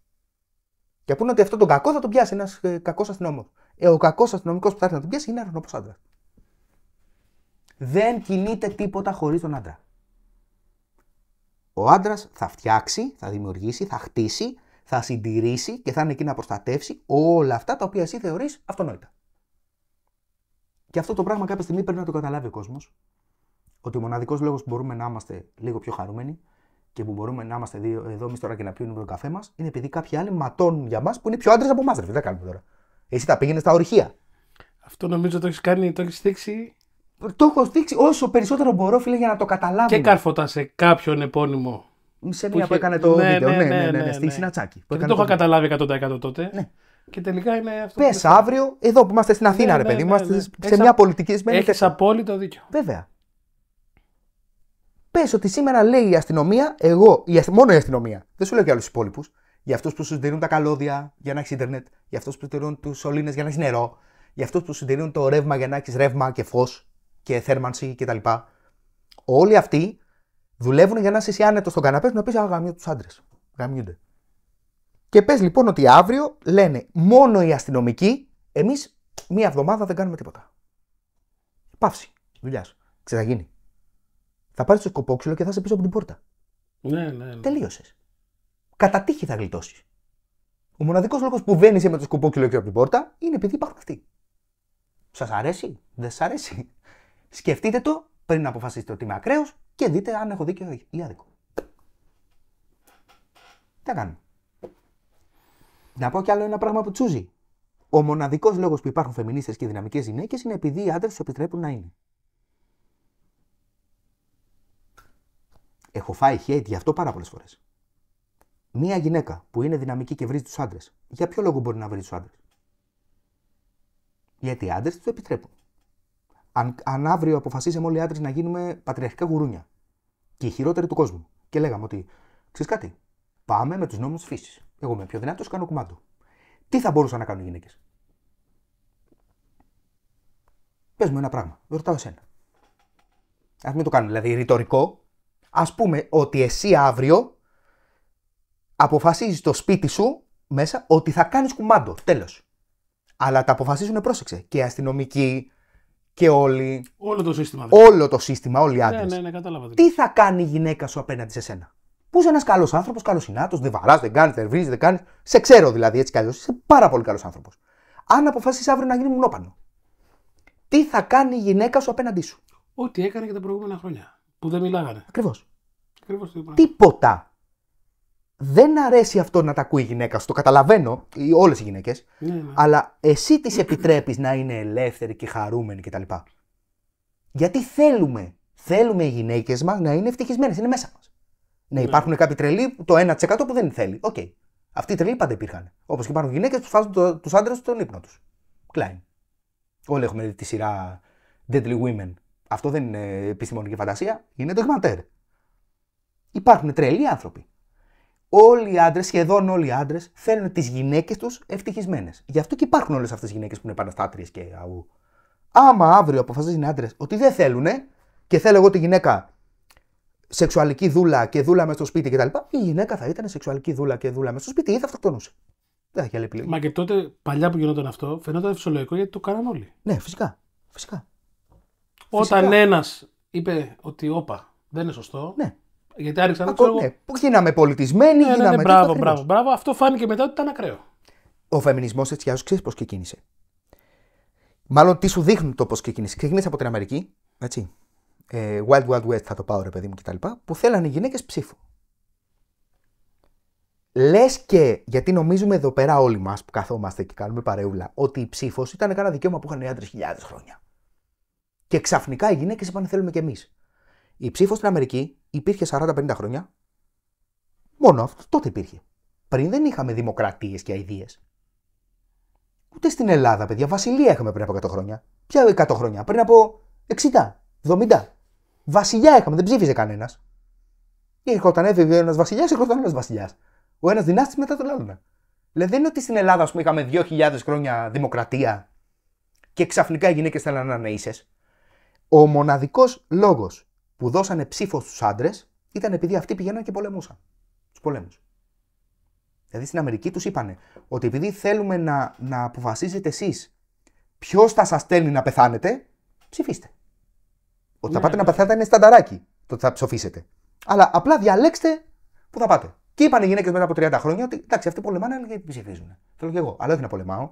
Και πούνε ότι αυτό τον κακό θα τον πιάσει ένας ε, κακός αστυνομικό. Ε, ο κακός αστυνομικός που θα έρθει να τον πιάσει είναι αρνοπός άντρας. Δεν κινείται τίποτα χωρίς τον άντρα. Ο άντρας θα φτιάξει, θα δημιουργήσει, θα χτίσει, θα συντηρήσει και θα είναι εκεί να προστατεύσει όλα αυτά τα οποία εσύ θεωρείς αυτονόητα. Και αυτό το πράγμα κάποια στιγμή πρέπει να το καταλάβει ο κόσμος. Ότι ο μοναδικός λόγος που μπορούμε να είμαστε λίγο πιο χαρούμενοι και που μπορούμε να είμαστε εδώ εμείς και να πιούμε τον καφέ μας είναι επειδή κάποιοι άλλοι ματώνουν για μας που είναι πιο άντρες από εμάς. Δεν τα κάνουμε τώρα. Εσύ τα πήγαινες στα ορυχεία. Αυτό νομίζω το έχεις κάνει, το έχεις θίξει. Το έχω δείξει όσο περισσότερο μπορώ, φίλε, για να το καταλάβω. Και κάρφωτα σε κάποιον επώνυμο. Σε μία που, έκανε το ναι, βίντεο. Ναι, ναι, ναι, ναι, ναι, ναι, ναι, ναι, ναι, και τελικά είναι αυτό. Πε αύριο, εδώ που είμαστε στην ναι, Αθήνα, ναι, ρε παιδί ναι, μου, ναι, σε μια πολιτική σμένη. Έχει απόλυτο δίκιο. Βέβαια. Πες ότι σήμερα λέει η αστυνομία, εγώ, η αστυ... μόνο η αστυνομία, δεν σου λέω για άλλου υπόλοιπους, για αυτούς που σου συντηρούν τα καλώδια για να έχεις Ιντερνετ, για αυτούς που συντηρούν τους σωλήνες για να έχεις νερό, για αυτούς που συντηρούν το ρεύμα για να έχεις ρεύμα και φως και θέρμανση κτλ. Όλοι αυτοί δουλεύουν για να είσαι άνετος στον καναπέ να πει Αγαμίου τους άντρες. Γαμιούνται. Και πες λοιπόν ότι αύριο λένε μόνο οι αστυνομικοί, εμείς μία εβδομάδα δεν κάνουμε τίποτα. Παύση δουλειάς. Ξέρετε, θα γίνει. Θα πάρεις το σκοπόξυλο και θα είσαι πίσω από την πόρτα. Ναι, ναι. ναι. Τελείωσες. Κατά τύχη θα γλιτώσεις. Ο μοναδικός λόγος που δεν με το σκοπόξυλο και από την πόρτα είναι επειδή υπάρχουν αυτοί. Σας αρέσει, δεν σα αρέσει. Σκεφτείτε το πριν να αποφασίσετε ότι είμαι ακραίος και δείτε αν έχω δίκιο ή άδικο. Τι θα κάνουμε. Να πω κι άλλο ένα πράγμα που τσούζει. Ο μοναδικός λόγος που υπάρχουν φεμινίστες και δυναμικές γυναίκες είναι επειδή οι άντρες τους επιτρέπουν να είναι. Έχω φάει hate γι' αυτό πάρα πολλές φορές. Μία γυναίκα που είναι δυναμική και βρίζει τους άντρες, για ποιο λόγο μπορεί να βρει τους άντρες. Γιατί οι άντρες τους επιτρέπουν. Αν, αν αύριο αποφασίσαμε όλοι οι άντρες να γίνουμε πατριαρχικά γουρούνια και οι χειρότεροι του κόσμου και λέγαμε ότι ξέρεις κάτι, πάμε με τους νόμους τη φύσης. Εγώ είμαι πιο δυνατός, κάνω κουμάντο. Τι θα μπορούσαν να κάνουν οι γυναίκες. Πες μου ένα πράγμα, ρωτάω εσένα. Ας μην το κάνουμε δηλαδή ρητορικό. Ας πούμε ότι εσύ αύριο αποφασίζεις το σπίτι σου μέσα ότι θα κάνεις κουμάντο. Τέλος. Αλλά τα αποφασίζουν, πρόσεξε. Και οι αστυνομικοί και όλοι. Όλο το σύστημα. Δηλαδή. Όλο το σύστημα, όλοι οι άντρες. Ναι, ναι, ναι, κατάλαβα. Τι θα κάνει η γυναίκα σου απέναντι σε σένα. Πού είσαι ένας καλός άνθρωπος, καλός συνάτος, δεν βαράς, δεν κάνεις, δεν βρίζεις, δεν κάνεις. Σε ξέρω δηλαδή έτσι κι αλλιώς. Είσαι πάρα πολύ καλός άνθρωπος. Αν αποφάσει αύριο να γίνει μονόπανο, τι θα κάνει η γυναίκα σου απέναντί σου. Ό,τι έκανε και τα προηγούμενα χρόνια. Που δεν μιλάγανε. Ακριβώς. Τίποτα. Δεν αρέσει αυτό να τα ακούει η γυναίκα σου. Το καταλαβαίνω, όλες οι γυναίκες. Ναι, ναι, ναι. Αλλά εσύ τη επιτρέπεις να είναι ελεύθερη και χαρούμενη κτλ. Γιατί θέλουμε. Θέλουμε οι γυναίκες μας να είναι ευτυχισμένες. Είναι μέσα μας. Ναι, ναι, υπάρχουν κάποιοι τρελοί, το 1% που δεν θέλει. Οκ. Okay. Αυτοί οι τρελοί πάντα υπήρχαν. Όπως και υπάρχουν γυναίκες που φάζουν το, τους άντρες στον ύπνο τους. Κλάιν. Όλοι έχουμε τη σειρά Deadly Women. Αυτό δεν είναι επιστημονική φαντασία, είναι ντοκιμαντέρ. Υπάρχουν τρελοί άνθρωποι. Όλοι οι άντρες, σχεδόν όλοι οι άντρες, θέλουν τις γυναίκες τους ευτυχισμένες. Γι' αυτό και υπάρχουν όλες αυτές οι γυναίκες που είναι επαναστάτριες και αού. Άμα αύριο αποφασίζουν οι άντρες ότι δεν θέλουν και θέλω εγώ τη γυναίκα σεξουαλική δούλα και δούλα μες στο σπίτι κτλ. Η γυναίκα θα ήταν σεξουαλική δούλα και δούλα μες στο σπίτι ή θα αυτοκτονούσε. Δεν θα είχε άλλη επιλογή. Μα και τότε παλιά που γινόταν αυτό φαινόταν φυσιολογικό γιατί το κάναν όλοι. Ναι, φυσικά. φυσικά. Όταν ένας είπε ότι όπα δεν είναι σωστό. Ναι. Γιατί άρχισαν να ξέρω... ναι. Γίναμε πολιτισμένοι, ναι, ναι, ναι γίναμε. Ναι, μπράβο, μπράβο, μπράβο. Αυτό φάνηκε μετά ότι ήταν ακραίο. Ο φεμινισμός έτσι κι ξέρεις πώς ξεκίνησε. Μάλλον τι σου δείχνουν το πώς ξεκίνησε. Ξεκίνησε από την Αμερική. Έτσι ε, Wild Wild West θα το πάω ρε παιδί μου κτλ. που θέλανε οι γυναίκες ψήφο. Λες και, γιατί νομίζουμε εδώ πέρα όλοι μας που καθόμαστε και κάνουμε παρεούλα, ότι η ψήφος ήταν ένα δικαίωμα που είχαν οι άντρε χιλιάδες χρόνια. Και ξαφνικά οι γυναίκες είπαν θέλουμε κι εμείς. Η ψήφος στην Αμερική υπήρχε 40-50 χρόνια. Μόνο αυτό τότε υπήρχε. Πριν δεν είχαμε δημοκρατίες και αειδίε. Ούτε στην Ελλάδα, παιδιά, βασιλεία είχαμε πριν από 100 χρόνια. Ποια 100 χρόνια, πριν από 60. 70. Βασιλιά είχαμε, δεν ψήφιζε κανένας. Όταν έφυγε ένας βασιλιάς, έρχονταν ένας βασιλιάς. Ο ένας δυνάστης μετά τον άλλον. Δηλαδή δεν είναι ότι στην Ελλάδα, ας πούμε, είχαμε 2.000 χρόνια δημοκρατία και ξαφνικά οι γυναίκες θέλαν να είναι ίσες, Ο μοναδικός λόγος που δώσανε ψήφο στους άντρες ήταν επειδή αυτοί πηγαίναν και πολεμούσαν. Τους πολέμους. Δηλαδή στην Αμερική τους είπανε ότι επειδή θέλουμε να, να αποφασίζετε εσείς ποιος θα σας στέλνει να πεθάνετε, ψηφίστε. Ότι ναι, θα πάτε ναι. να πεθάτε είναι στανταράκι το ότι θα ψοφήσετε. Αλλά απλά διαλέξτε που θα πάτε. Και είπαν οι γυναίκες μετά από 30 χρόνια ότι εντάξει, αυτοί πολεμάνε, αλλά γιατί ψηφίζουν. Θέλω και εγώ. Αλλά όχι να πολεμάω.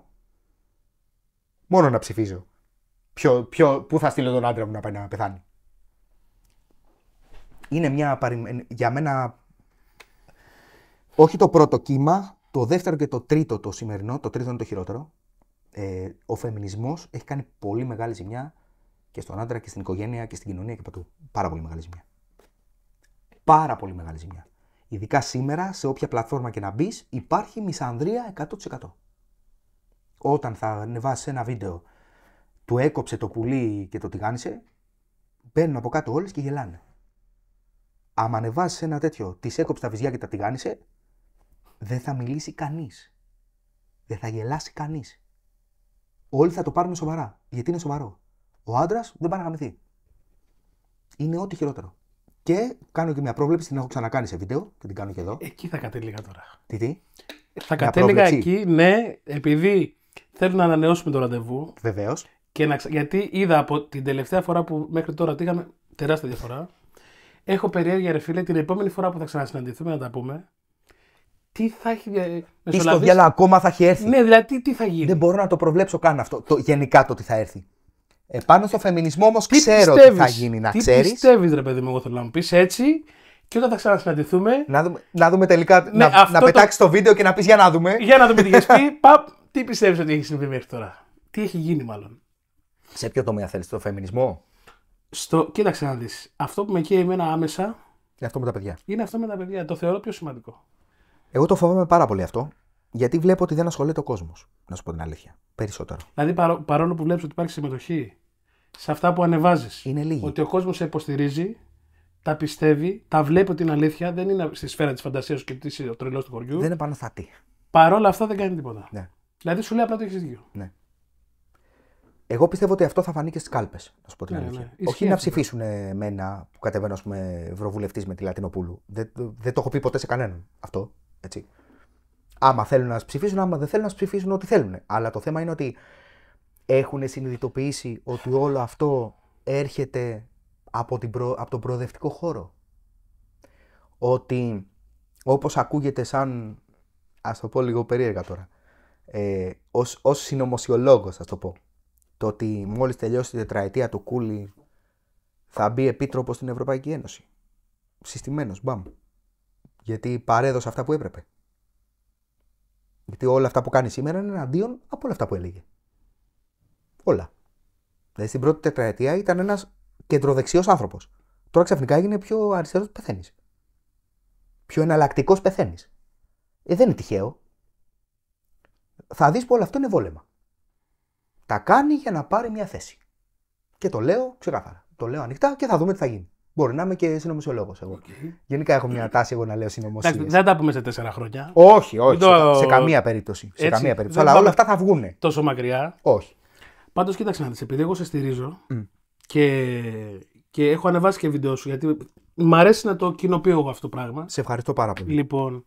Μόνο να ψηφίζω. Ποιο, ποιο, πού θα στείλω τον άντρα μου να πάει να πεθάνει. Είναι μια παρη... για μένα. Όχι το πρώτο κύμα, το δεύτερο και το τρίτο το σημερινό, το τρίτο είναι το χειρότερο. Ε, ο φεμινισμός έχει κάνει πολύ μεγάλη ζημιά και στον άντρα και στην οικογένεια και στην κοινωνία και παντού. Πάρα πολύ μεγάλη ζημιά. Πάρα πολύ μεγάλη ζημιά. Ειδικά σήμερα, σε όποια πλατφόρμα και να μπεις, υπάρχει μισανδρία 100%. Όταν θα ανεβάσεις ένα βίντεο, του έκοψε το πουλί και το τηγάνισε, μπαίνουν από κάτω όλες και γελάνε. Άμα ανεβάσεις ένα τέτοιο, της έκοψε τα βυζιά και τα τηγάνισε, δεν θα μιλήσει κανείς. Δεν θα γελάσει κανείς. Όλοι θα το πάρουν σοβαρά. Γιατί είναι σοβαρό. Ο άντρας δεν πάει να γαμηθεί. Είναι ό,τι χειρότερο. Και κάνω και μια πρόβλεψη, την έχω ξανακάνει σε βίντεο και την κάνω και εδώ. Εκεί θα κατέληγα τώρα. Τι, τι. Ε, θα κατέληγα εκεί, ναι, επειδή θέλω να ανανεώσουμε το ραντεβού. Βεβαίως. Να... Γιατί είδα από την τελευταία φορά που μέχρι τώρα το είχαμε τεράστια διαφορά. Έχω περιέργεια, ρε φίλε, την επόμενη φορά που θα ξανασυναντηθούμε να τα πούμε. Τι θα έχει ε, μεσολαβήσει. Τι στο ακόμα θα έχει έρθει. Ναι, δηλαδή τι θα γίνει. Δεν μπορώ να το προβλέψω καν αυτό. Το, γενικά το τι θα έρθει. Επάνω στο φεμινισμό όμως ξέρω πιστεύεις, τι θα γίνει, να ξέρει. Τι πιστεύεις, ρε παιδί μου, εγώ θέλω να μου πεις έτσι. Και όταν θα ξανασυναντηθούμε. Να δούμε, τελικά. Ναι, να να το... πετάξεις το βίντεο και να πεις για να δούμε. Για να δούμε τι έχεις πει. Παπ, τι πιστεύεις ότι έχει συμβεί μέχρι τώρα. Τι έχει γίνει, μάλλον. Σε ποιο τομέα θέλεις, το φεμινισμό. Στο... Κοίταξε να δεις. Αυτό που με καίει εμένα άμεσα. Είναι αυτό με τα παιδιά. Είναι αυτό με τα παιδιά. Το θεωρώ πιο σημαντικό. Εγώ το φοβάμαι πάρα πολύ αυτό. Γιατί βλέπω ότι δεν ασχολείται ο κόσμος. Να σου πω την αλήθεια. Περισσότερο. Δηλαδή, παρό, παρόλο που βλέπεις ότι υπάρχει συμμετοχή σε αυτά που ανεβάζεις, Ότι ο κόσμος σε υποστηρίζει, τα πιστεύει, τα βλέπει ότι είναι αλήθεια, δεν είναι στη σφαίρα της φαντασίας σου και ο τρελός του χωριού. Δεν είναι επαναστατή. Παρόλα αυτά δεν κάνει τίποτα. Ναι. Δηλαδή, σου λέει απλά το έχεις δίκιο. Ναι. Εγώ πιστεύω ότι αυτό θα φανεί και στις κάλπες. Να σου πω την ναι, αλήθεια. Ναι. Όχι να ψηφίσουν εμένα που κατεβαίνω, ας ευρωβουλευτής με τη Λατινοπούλου. Δεν, δεν το έχω πει ποτέ σε κανέναν αυτό. Έτσι. Άμα θέλουν να ψηφίσουν, άμα δεν θέλουν να ψηφίσουν, ό,τι θέλουν. Αλλά το θέμα είναι ότι έχουν συνειδητοποιήσει ότι όλο αυτό έρχεται από, την προ... τον προοδευτικό χώρο. Ότι όπως ακούγεται σαν, ας το πω λίγο περίεργα τώρα, ε, ως, ως συνωμοσιολόγος το πω, το ότι μόλις τελειώσει η τετραετία του Κούλι θα μπει επίτροπος στην Ευρωπαϊκή Ένωση. Συστημένος, μπαμ. Γιατί παρέδωσε αυτά που έπρεπε. Γιατί όλα αυτά που κάνει σήμερα είναι εναντίον από όλα αυτά που έλεγε. Όλα. Δηλαδή στην πρώτη τετραετία ήταν ένας κεντροδεξιός άνθρωπος. Τώρα ξαφνικά έγινε πιο αριστερός πεθαίνεις. Πιο εναλλακτικός πεθαίνεις. Ε, δεν είναι τυχαίο. Θα δεις που όλο αυτό είναι βόλεμα. Τα κάνει για να πάρει μια θέση. Και το λέω ξεκάθαρα. Το λέω ανοιχτά και θα δούμε τι θα γίνει. Μπορεί να είμαι και συνωμοσιολόγος εγώ. Okay. Γενικά έχω μια τάση εγώ να λέω συνωμοσίες. Δεν δεν τα πούμε σε τέσσερα χρόνια. Όχι, όχι. Το... Σε, καμία περίπτωση. Έτσι, σε καμία περίπτωση. Αλλά όλα αυτά θα βγουν. Τόσο μακριά. Όχι. Πάντως, κοίταξε να δεις, επειδή εγώ σε στηρίζω mm. και, και έχω ανεβάσει και βίντεο σου, γιατί μ' αρέσει να το κοινοποιώ εγώ αυτό το πράγμα. Σε ευχαριστώ πάρα πολύ. Λοιπόν,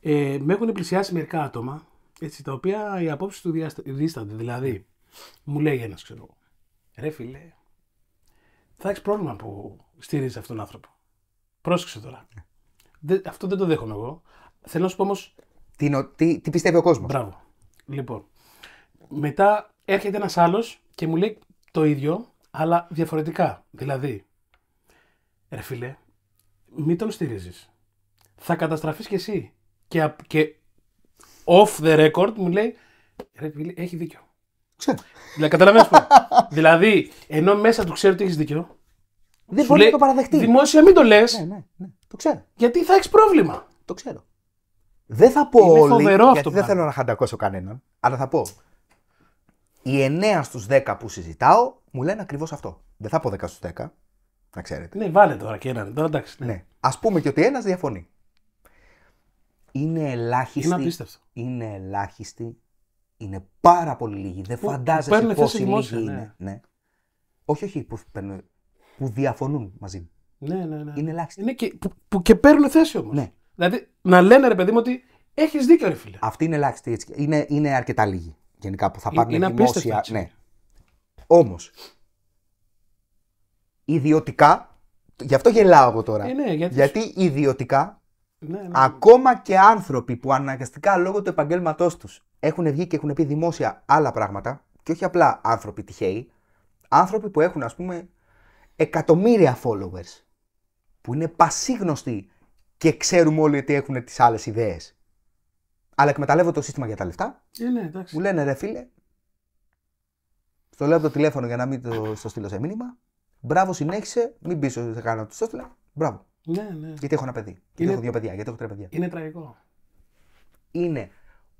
ε, με έχουν πλησιάσει μερικά άτομα, έτσι, τα οποία οι απόψεις του δίστανται. Δηλαδή, μου λέει ένας, ξέρω εγώ, ρε φίλε, θα έχεις πρόβλημα που στηρίζεις αυτόν τον άνθρωπο. Πρόσεξε τώρα. Δεν, αυτό δεν το δέχομαι εγώ. Θέλω να σου πω όμως. Τι, τι, πιστεύει ο κόσμος. Μπράβο. Λοιπόν. Μετά έρχεται ένας άλλος και μου λέει το ίδιο, αλλά διαφορετικά. Δηλαδή, ρε φίλε, μην τον στηρίζεις. Θα καταστραφείς κι εσύ. Και, και off the record μου λέει, ρε φίλε, έχει δίκιο. Ξέρω. Δηλαδή, καταλαβαίνω. δηλαδή, ενώ μέσα του ξέρει ότι έχεις δίκιο. Δεν μπορεί να το παραδεχτεί. Δημόσια μην το λες. Ναι, ναι, ναι. Το ξέρω. Γιατί θα έχεις πρόβλημα. Το ξέρω. Δεν θα πω Είναι όλοι, γιατί αυτό δεν θέλω να χαντακώσω κανέναν, αλλά θα πω. Οι 9 στου 10 που συζητάω μου λένε ακριβώς αυτό. Δεν θα πω 10 στου 10, να ξέρετε. Ναι, βάλε τώρα και έναν. Τώρα εντάξει. Ναι. ναι. Ας πούμε και ότι ένας διαφωνεί. Είναι ελάχιστη, Είναι, είναι ελάχιστη είναι πάρα πολύ λίγοι. Δεν φαντάζεσαι που πόσοι λίγοι είναι. Ναι. ναι. Όχι, όχι, που, που διαφωνούν μαζί μου. Ναι, ναι, ναι. Είναι ελάχιστοι. Είναι και, που, και παίρνουν θέση όμως. Ναι. Δηλαδή να λένε ρε παιδί μου ότι έχεις δίκιο, ρε φίλε. Αυτή είναι ελάχιστη. Έτσι. Είναι, είναι αρκετά λίγοι γενικά που θα ε, πάρουν δημόσια. Ναι. Όμως. Ιδιωτικά. Γι' αυτό γελάω εγώ τώρα. Ε, ναι, γιατί... γιατί ιδιωτικά ναι, ναι, ναι. Ακόμα και άνθρωποι που αναγκαστικά λόγω του επαγγέλματός τους έχουν βγει και έχουν πει δημόσια άλλα πράγματα, και όχι απλά άνθρωποι τυχαίοι, άνθρωποι που έχουν ας πούμε εκατομμύρια followers, που είναι πασίγνωστοι και ξέρουμε όλοι ότι έχουν τις άλλες ιδέες. Αλλά εκμεταλλεύω το σύστημα για τα λεφτά. Ε, εντάξει. Μου λένε ρε φίλε, στο λέω από το τηλέφωνο για να μην το στείλω σε μήνυμα. Μπράβο, συνέχισε, μην ότι σε κάνω το στείλω, Μπράβο. Ναι, ναι. Γιατί έχω ένα παιδί. Είναι... Γιατί έχω δύο παιδιά. Γιατί έχω τρία παιδιά. Είναι τραγικό. Είναι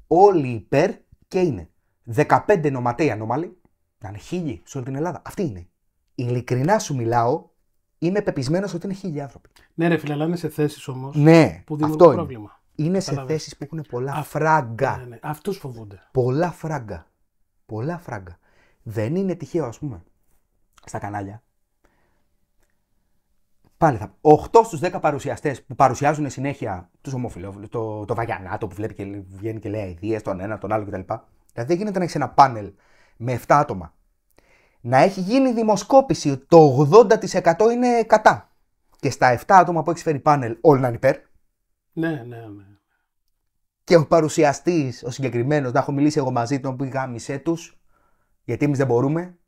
όλοι υπέρ και είναι. 15 νοματέοι ανώμαλοι να είναι χίλιοι σε όλη την Ελλάδα. Αυτή είναι. Ειλικρινά σου μιλάω, είμαι πεπισμένος ότι είναι χίλιοι άνθρωποι. Ναι, ρε φίλε, αλλά είναι σε θέσεις όμως ναι, που δημιουργούν αυτό πρόβλημα. Είναι, σε θέσεις που έχουν πολλά Α, φράγκα. Ναι, ναι. ναι. Αυτούς φοβούνται. Πολλά φράγκα. Πολλά φράγκα. Δεν είναι τυχαίο, ας πούμε, στα κανάλια Πάλι θα. 8 στου 10 παρουσιαστές που παρουσιάζουν συνέχεια τους ομοφυλόφιλου, το, το Βαγιανάτο που βλέπει και βγαίνει και λέει αειδίε τον ένα, τον άλλο κτλ. Δηλαδή δεν γίνεται να έχεις ένα πάνελ με 7 άτομα. Να έχει γίνει δημοσκόπηση, το 80% είναι κατά. Και στα 7 άτομα που έχεις φέρει πάνελ, όλοι να είναι υπέρ. Ναι, ναι, ναι. Και ο παρουσιαστής, ο συγκεκριμένος, να έχω μιλήσει εγώ μαζί του, που πει γάμισε τους, γιατί εμείς δεν μπορούμε.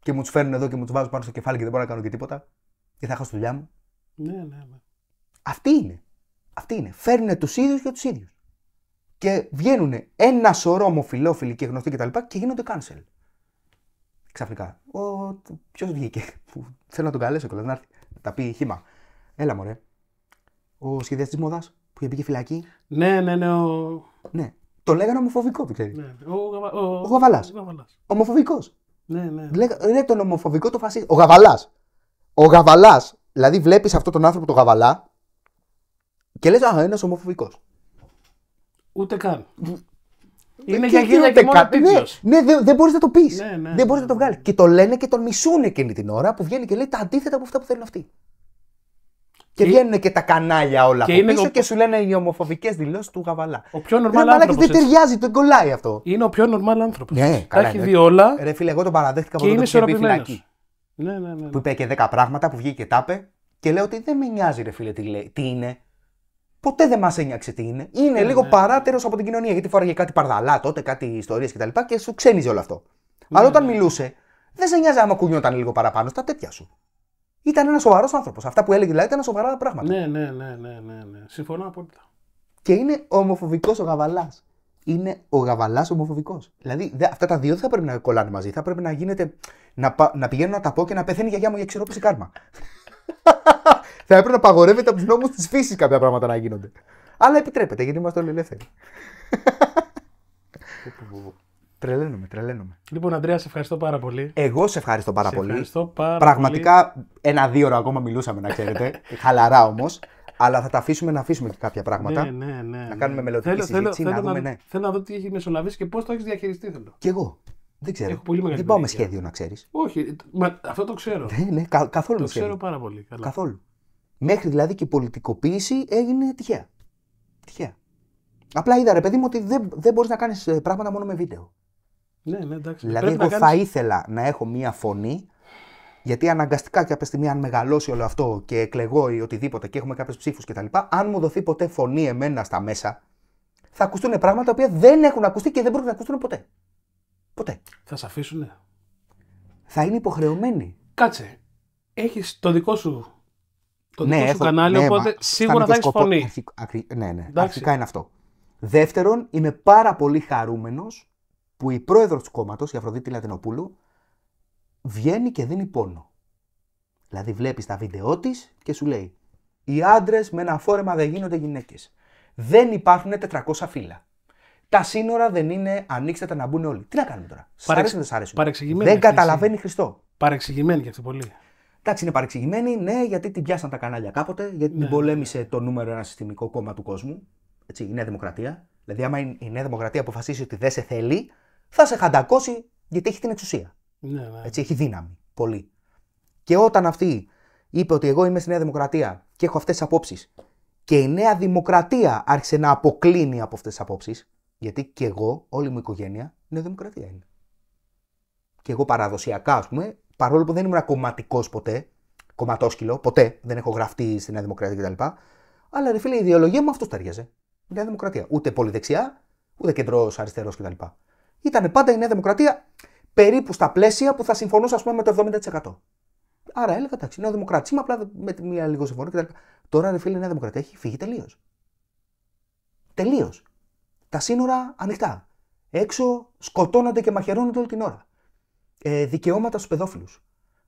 Και μου τους φέρνουν εδώ και μου τους βάζουν πάνω στο κεφάλι και δεν μπορώ να κάνω και τίποτα και θα χάσω δουλειά μου. Ναι, ναι, ναι. Αυτή είναι. Αυτή είναι. Φέρνουν τους ίδιους για τους ίδιους. Και βγαίνουν ένα σωρό ομοφυλόφιλοι και γνωστοί κτλ. Και, και γίνονται cancel. Ξαφνικά. Ο... Ποιος βγήκε. Που... Θέλω να τον καλέσω και να έρθει. Τα πει χήμα. Έλα μωρέ. Ο σχεδιαστής μόδα που είχε μπει φυλακή. Ναι, ναι, ναι. Ο... Ναι. Το λέγανε ομοφοβικό, το ξέρεις. Ναι. Ο, ο... ο Γαβαλάς. Ομοφοβικός. Ναι, ναι. Λέ... τον ομοφοβικό το φασί. Ο Γαβαλάς. Ο Γαβαλάς. Δηλαδή, βλέπεις αυτόν τον άνθρωπο, τον Γαβαλά, και λες, Α, ένας ομοφοβικός. Ούτε καν. Είναι και, για γύρω και μόνο ναι, τίτλος. Ναι, ναι, ναι δεν δε μπορεί ναι, να το πεις. Ναι, ναι, δεν μπορείς να το βγάλεις. Και το λένε και τον μισούν εκείνη την ώρα που βγαίνει και λέει τα αντίθετα από αυτά που θέλουν αυτοί. Και, και βγαίνουν και τα κανάλια όλα και από πίσω ο... και σου λένε οι ομοφοβικές δηλώσεις του Γαβαλά. Ο πιο νορμάλ άνθρωπος. Δεν ταιριάζει, τον κολλάει αυτό. Είναι ο πιο normal άνθρωπος. Ναι, τα έχει δει όλα. Ρε φίλε, εγώ τον παραδέχτηκα από και είναι φυλακή. Ναι, ναι, ναι. Που ναι. είπε και 10 πράγματα, που βγήκε και τα Και λέω ότι δεν με νοιάζει, ρε φίλε, τι, λέει, τι είναι. Ποτέ δεν μας ένιωξε τι είναι. Είναι ναι, λίγο ναι. παράτερος από την κοινωνία. Γιατί φοράγε κάτι παρδαλά τότε, κάτι ιστορίες κτλ. Και, και σου ξένιζε όλο αυτό. Ναι, Αλλά όταν μιλούσε, δεν σε νοιάζει άμα κουνιόταν λίγο παραπάνω στα τέτοια σου. Ήταν ένας σοβαρός άνθρωπος. Αυτά που έλεγε δηλαδή ήταν σοβαρά πράγματα. Ναι, ναι, ναι, ναι, ναι. ναι. Συμφωνώ απόλυτα. Και είναι ομοφοβικός ο Γαβαλάς είναι ο γαβαλάς ομοφοβικός. Δηλαδή δε, αυτά τα δύο δεν θα πρέπει να κολλάνε μαζί. Θα πρέπει να γίνεται. Να, να πηγαίνω να τα πω και να πεθαίνει η γιαγιά μου για ξηρόπιση κάρμα. θα έπρεπε να απαγορεύεται από τους νόμους της φύσης κάποια πράγματα να γίνονται. Αλλά επιτρέπεται γιατί είμαστε όλοι ελεύθεροι. Τρελαίνομαι, τρελαίνομαι. Λοιπόν, Αντρέα, σε ευχαριστώ πάρα πολύ. Εγώ σε ευχαριστώ πάρα σε πολύ. Ευχαριστώ πάρα πολύ. ένα-δύο ώρα ακόμα μιλούσαμε, να ξέρετε. Χαλαρά όμως. Αλλά θα τα αφήσουμε να αφήσουμε και κάποια πράγματα. Ναι, ναι, ναι, να ναι. κάνουμε μελλοντική θέλω, συζήτηση. Θέλω, να θέλω, δούμε, ναι. θέλω να δω τι έχει μεσολαβήσει και πώς το έχεις διαχειριστεί. Θέλω. Κι εγώ. Δεν ξέρω. Έχω πολύ δεν πάω με σχέδιο να ξέρεις. Όχι, μα, αυτό το ξέρω. Ναι, ναι, καθόλου το ξέρω. πάρα πολύ. Καλά. Καθόλου. Μέχρι δηλαδή και η πολιτικοποίηση έγινε τυχαία. Τυχαία. Απλά είδα ρε παιδί μου ότι δεν, δεν μπορείς να κάνεις ε, πράγματα μόνο με βίντεο. Ναι, ναι, εντάξει. Δηλαδή, εγώ θα ήθελα να έχω μία φωνή γιατί αναγκαστικά κάποια στιγμή, αν μεγαλώσει όλο αυτό και εκλεγώ ή οτιδήποτε και έχουμε κάποιε ψήφου κτλ., αν μου δοθεί ποτέ φωνή εμένα στα μέσα, θα ακουστούν πράγματα τα οποία δεν έχουν ακουστεί και δεν μπορούν να ακουστούν ποτέ. Ποτέ. Θα σε αφήσουνε. Θα είναι υποχρεωμένοι. Κάτσε. Έχεις το δικό σου, το δικό ναι, σου κανάλι, ναι, οπότε σίγουρα θα έχεις φωνή. ναι, ναι. Εντάξει. Αρχικά είναι αυτό. Δεύτερον, είμαι πάρα πολύ χαρούμενος που η πρόεδρος του κόμματος, η Αφροδίτη Λατινοπούλου, βγαίνει και δίνει πόνο. Δηλαδή βλέπεις τα βίντεό της και σου λέει «Οι άντρες με ένα φόρεμα δεν γίνονται γυναίκες. Δεν υπάρχουν 400 φύλλα. Τα σύνορα δεν είναι ανοίξτε τα να μπουν όλοι». Τι να κάνουμε τώρα. Παρεξ... Σ' αρέσει δεν σας αρέσει. Δεν καταλαβαίνει Χριστό. Παρεξηγημένη και αυτό πολύ. Εντάξει, είναι παρεξηγημένη, ναι, γιατί την πιάσαν τα κανάλια κάποτε, γιατί ναι. την πολέμησε το νούμερο ένα συστημικό κόμμα του κόσμου. Έτσι, η Νέα Δημοκρατία. Δηλαδή, άμα η Νέα Δημοκρατία αποφασίσει ότι δεν σε θέλει, θα σε χαντακώσει γιατί έχει την εξουσία. Ναι, ναι, Έτσι, έχει δύναμη. Πολύ. Και όταν αυτή είπε ότι εγώ είμαι στη Νέα Δημοκρατία και έχω αυτές τις απόψεις, και η Νέα Δημοκρατία άρχισε να αποκλίνει από αυτές τις απόψεις, γιατί και εγώ, όλη μου η οικογένεια, Νέα Δημοκρατία είναι. Και εγώ παραδοσιακά, ας πούμε, παρόλο που δεν ήμουν κομματικός ποτέ, κομματόσκυλο, ποτέ δεν έχω γραφτεί στη Νέα Δημοκρατία κτλ. Αλλά ρε φίλε, η ιδεολογία μου αυτός ταιριάζε. Η Νέα Δημοκρατία. Ούτε πολυδεξιά, ούτε κεντρός αριστερός κτλ. Ήταν πάντα η Νέα Δημοκρατία περίπου στα πλαίσια που θα συμφωνούσα, ας πούμε, με το 70%. Άρα έλεγα εντάξει, Νέα Δημοκρατία. Είμαι απλά με τη μία λίγο τα κτλ. Τώρα, ρε φίλε, η Νέα Δημοκρατία έχει φύγει τελείως. Τελείως. Τα σύνορα ανοιχτά. Έξω σκοτώνονται και μαχαιρώνονται όλη την ώρα. Ε, δικαιώματα στους παιδόφιλους.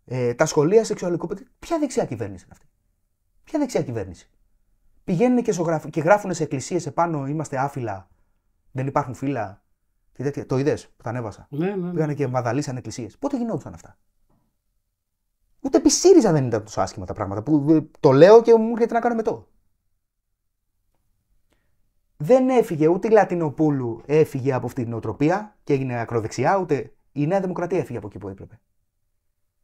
Ε, τα σχολεία σεξουαλικού παιδί. Ποια δεξιά κυβέρνηση είναι αυτή. Ποια δεξιά κυβέρνηση. Πηγαίνουν και, και γράφουν σε εκκλησίες επάνω είμαστε άφυλα. Δεν υπάρχουν φύλλα τέτοια, το είδες που τα ανέβασα. Ναι, ναι, ναι. Πήγανε και μαδαλίσαν εκκλησίες. Πότε γινόντουσαν αυτά. Ούτε επί ΣΥΡΙΖΑ δεν ήταν τόσο άσχημα τα πράγματα που το λέω και μου έρχεται να κάνω με το. Δεν έφυγε ούτε η Λατινοπούλου έφυγε από αυτή την οτροπία και έγινε ακροδεξιά, ούτε η Νέα Δημοκρατία έφυγε από εκεί που έπρεπε.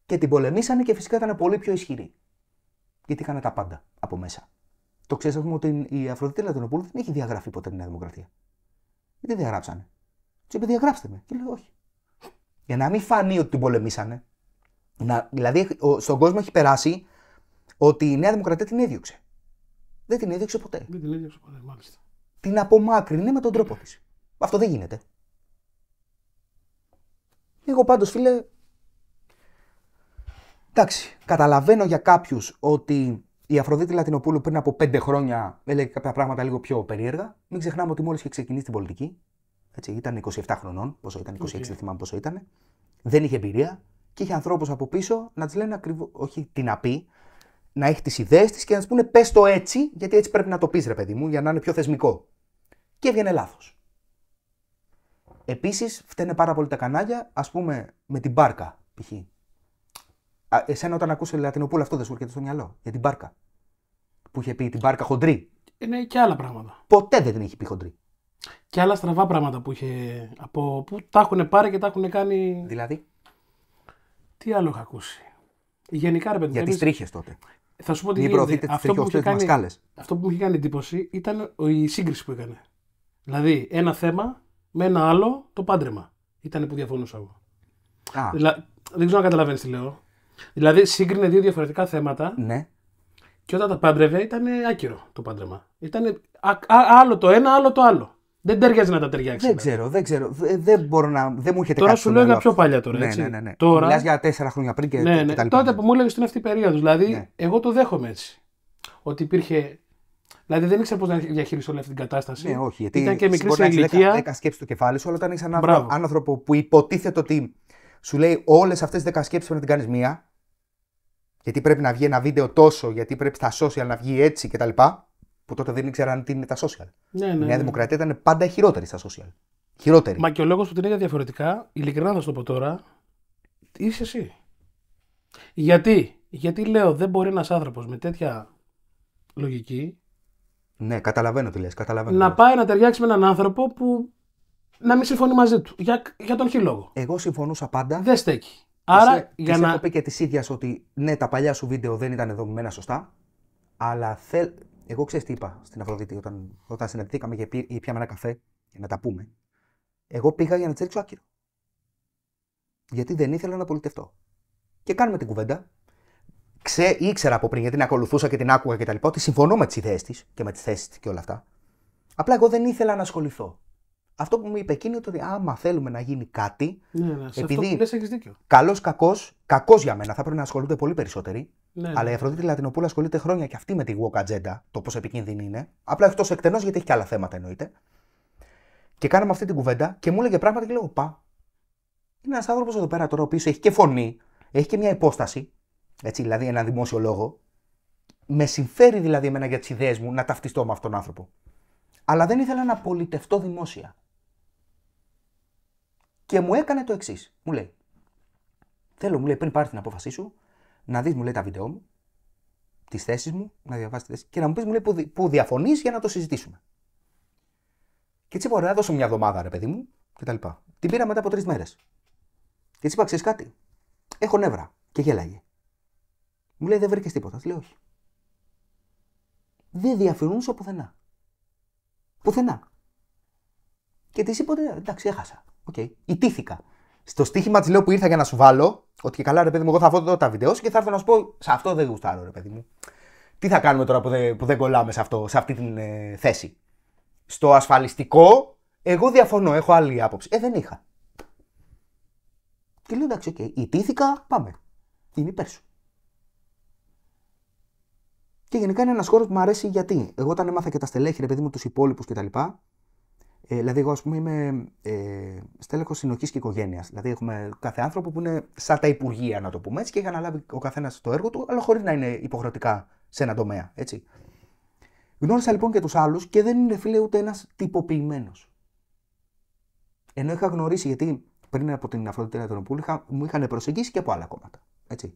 Και την πολεμήσανε και φυσικά ήταν πολύ πιο ισχυρή. Γιατί είχαν τα πάντα από μέσα. Το πούμε, ότι η Αφροδίτη Λατινοπούλου δεν έχει διαγραφεί ποτέ τη Νέα Δημοκρατία. Γιατί διαγράψανε. Του είπε, διαγράψτε με. Και λέω, όχι. Για να μην φανεί ότι την πολεμήσανε. Να, δηλαδή, στον κόσμο έχει περάσει ότι η Νέα Δημοκρατία την έδιωξε. Δεν την έδιωξε ποτέ. Δεν την έδιωξε ποτέ, μάλιστα. Την απομάκρυνε με τον τρόπο της. Αυτό δεν γίνεται. Εγώ πάντως, φίλε. Εντάξει, καταλαβαίνω για κάποιους ότι η Αφροδίτη Λατινοπούλου πριν από πέντε χρόνια έλεγε κάποια πράγματα λίγο πιο περίεργα. Μην ξεχνάμε ότι μόλις είχε ξεκινήσει την πολιτική. Έτσι, ήταν 27 χρονών, πόσο ήταν, 26 okay. δεν θυμάμαι πόσο ήταν. Δεν είχε εμπειρία και είχε ανθρώπους από πίσω να τη λένε ακριβώς, όχι τι να πει, να έχει τις ιδέες της και να τη πούνε πες το έτσι, γιατί έτσι πρέπει να το πεις, ρε παιδί μου, για να είναι πιο θεσμικό. Και έβγαινε λάθος. Επίσης, φταίνε πάρα πολύ τα κανάλια, ας πούμε, με την μπάρκα, π.χ. Εσένα όταν ακούσε Λατινοπούλα, αυτό δεν σου έρχεται στο μυαλό. Για την μπάρκα. Που είχε πει την μπάρκα χοντρή. Είναι και άλλα πράγματα. Ποτέ δεν την είχε πει χοντρή και άλλα στραβά πράγματα που, είχε, από, που τα έχουν πάρει και τα έχουν κάνει. Δηλαδή. Τι άλλο είχα ακούσει. Γενικά ρε παιδί Για τις τρίχες τότε. Θα σου πω ότι προωθείτε τις που είχε κάνει, μασκάλες. αυτό που μου είχε κάνει εντύπωση ήταν η σύγκριση που έκανε. Δηλαδή ένα θέμα με ένα άλλο το πάντρεμα. Ήταν που διαφωνούσα εγώ. Α. δεν ξέρω αν καταλαβαίνεις τι λέω. Δηλαδή σύγκρινε δύο διαφορετικά θέματα. Ναι. Και όταν τα πάντρευε ήταν άκυρο το πάντρεμα. Ήταν άλλο το ένα, άλλο το άλλο. Δεν ταιριάζει να τα ταιριάξει. Δεν ναι. ξέρω, δεν ξέρω. Δεν, μπορώ να. Δεν μου έχετε τώρα σου λέω πιο παλιά τώρα. Ναι, έτσι. Ναι, ναι, ναι. Τώρα... Μιλάς για τέσσερα χρόνια πριν και, ναι, ναι. Και Τότε που μου έλεγες είναι αυτή η περίοδος. Δηλαδή, ναι. εγώ το δέχομαι έτσι. Ότι υπήρχε. Δηλαδή δεν ήξερα πώς να διαχειριστώ όλη αυτή την κατάσταση. Ναι, όχι. Γιατί ήταν και μικρή σε ηλικία. Δέκα σκέψεις το κεφάλι σου, αλλά όταν έχεις έναν άνθρωπο που υποτίθεται ότι σου λέει όλες αυτές τις δέκα σκέψεις πρέπει να την κάνεις μία. Γιατί πρέπει να βγει ένα βίντεο τόσο, γιατί πρέπει στα social να βγει έτσι κτλ που τότε δεν ήξεραν τι είναι τα social. Ναι, ναι, Η Νέα ναι. Δημοκρατία ήταν πάντα χειρότερη στα social. Χειρότερη. Μα και ο λόγος που την είδα διαφορετικά, ειλικρινά θα σου το πω τώρα, είσαι εσύ. Γιατί, γιατί λέω δεν μπορεί ένας άνθρωπος με τέτοια λογική. Ναι, καταλαβαίνω τι λες. Καταλαβαίνω να πάει να ταιριάξει με έναν άνθρωπο που να μην συμφωνεί μαζί του. Για, για τον χι λόγο. Εγώ συμφωνούσα πάντα. Δεν στέκει. Άρα, της, για να. Έχω πει και της ίδιας ότι ναι, τα παλιά σου βίντεο δεν ήταν δομημένα σωστά, αλλά θέλ, εγώ ξέρω τι είπα στην Αφροδίτη όταν, όταν συναντηθήκαμε και πή, πιάμε ένα καφέ για να τα πούμε. Εγώ πήγα για να της ρίξω άκυρο. Γιατί δεν ήθελα να πολιτευτώ. Και κάνουμε την κουβέντα. Ξέ, ήξερα από πριν γιατί την ακολουθούσα και την άκουγα και τα λοιπά. Ότι συμφωνώ με τις ιδέες της και με τις θέσεις της και όλα αυτά. Απλά εγώ δεν ήθελα να ασχοληθώ αυτό που μου είπε εκείνη ότι άμα θέλουμε να γίνει κάτι. Ναι, ναι επειδή αυτό που κακό δίκιο. Καλός, κακός, κακός για μένα, θα πρέπει να ασχολούνται πολύ περισσότεροι. Ναι, ναι. Αλλά η Αφροδίτη Λατινοπούλα ασχολείται χρόνια και αυτή με τη woke agenda, το πόσο επικίνδυνη είναι. Απλά αυτό εκτενώ γιατί έχει και άλλα θέματα εννοείται. Και κάναμε αυτή την κουβέντα και μου έλεγε πράγματα και λέω Πα. Είναι ένας άνθρωπος εδώ πέρα τώρα ο οποίος έχει και φωνή, έχει και μια υπόσταση. Έτσι, δηλαδή ένα δημόσιο λόγο. Με συμφέρει δηλαδή εμένα για τις ιδέες μου να ταυτιστώ με αυτόν τον άνθρωπο. Αλλά δεν ήθελα να πολιτευτώ δημόσια. Και μου έκανε το εξής. Μου λέει, Θέλω, μου λέει, πριν πάρεις την απόφασή σου, να δεις, μου λέει, τα βίντεο μου, τις θέσεις μου, να διαβάσεις τις θέσεις και να μου πεις, μου λέει, που, που διαφωνείς για να το συζητήσουμε. Και έτσι είπα, ωραία, δώσω μια εβδομάδα, ρε παιδί μου, κτλ. Την πήρα μετά από τρεις μέρες. Και έτσι είπα, ξέρεις κάτι. Έχω νεύρα. Και γέλαγε. Μου λέει, δεν βρήκες τίποτα. Της λέω, όχι. Δεν διαφωνούσα πουθενά. Πουθενά. Και της είπα, εντάξει, έχασα. Οκ. Okay. Ιτήθηκα. Στο στοίχημα της λέω που ήρθα για να σου βάλω, ότι και καλά ρε παιδί μου, εγώ θα βάλω τα βίντεο και θα έρθω να σου πω σε αυτό δεν γουστάρω ρε παιδί μου. Τι θα κάνουμε τώρα που δεν, που δεν κολλάμε σε, αυτό, σε αυτή την ε, θέση. Στο ασφαλιστικό, εγώ διαφωνώ, έχω άλλη άποψη. Ε, δεν είχα. Και λέω εντάξει, οκ, okay, ιτήθηκα, πάμε. Είναι υπέρ σου. Και γενικά είναι ένας χώρος που μου αρέσει γιατί εγώ όταν έμαθα και τα στελέχη, ρε παιδί μου, τους υπόλοιπους κτλ. Ε, δηλαδή, εγώ, ας πούμε, είμαι ε, στέλεχος συνοχής και οικογένειας. Δηλαδή, έχουμε κάθε άνθρωπο που είναι σαν τα υπουργεία, να το πούμε έτσι, και έχει αναλάβει ο καθένας το έργο του, αλλά χωρίς να είναι υποχρεωτικά σε έναν τομέα. Έτσι. Γνώρισα λοιπόν και τους άλλους και δεν είναι φίλε ούτε ένας τυποποιημένος. Ενώ είχα γνωρίσει, γιατί πριν από την Αφροδίτη Ρατεροπούλου μου είχαν προσεγγίσει και από άλλα κόμματα. Έτσι.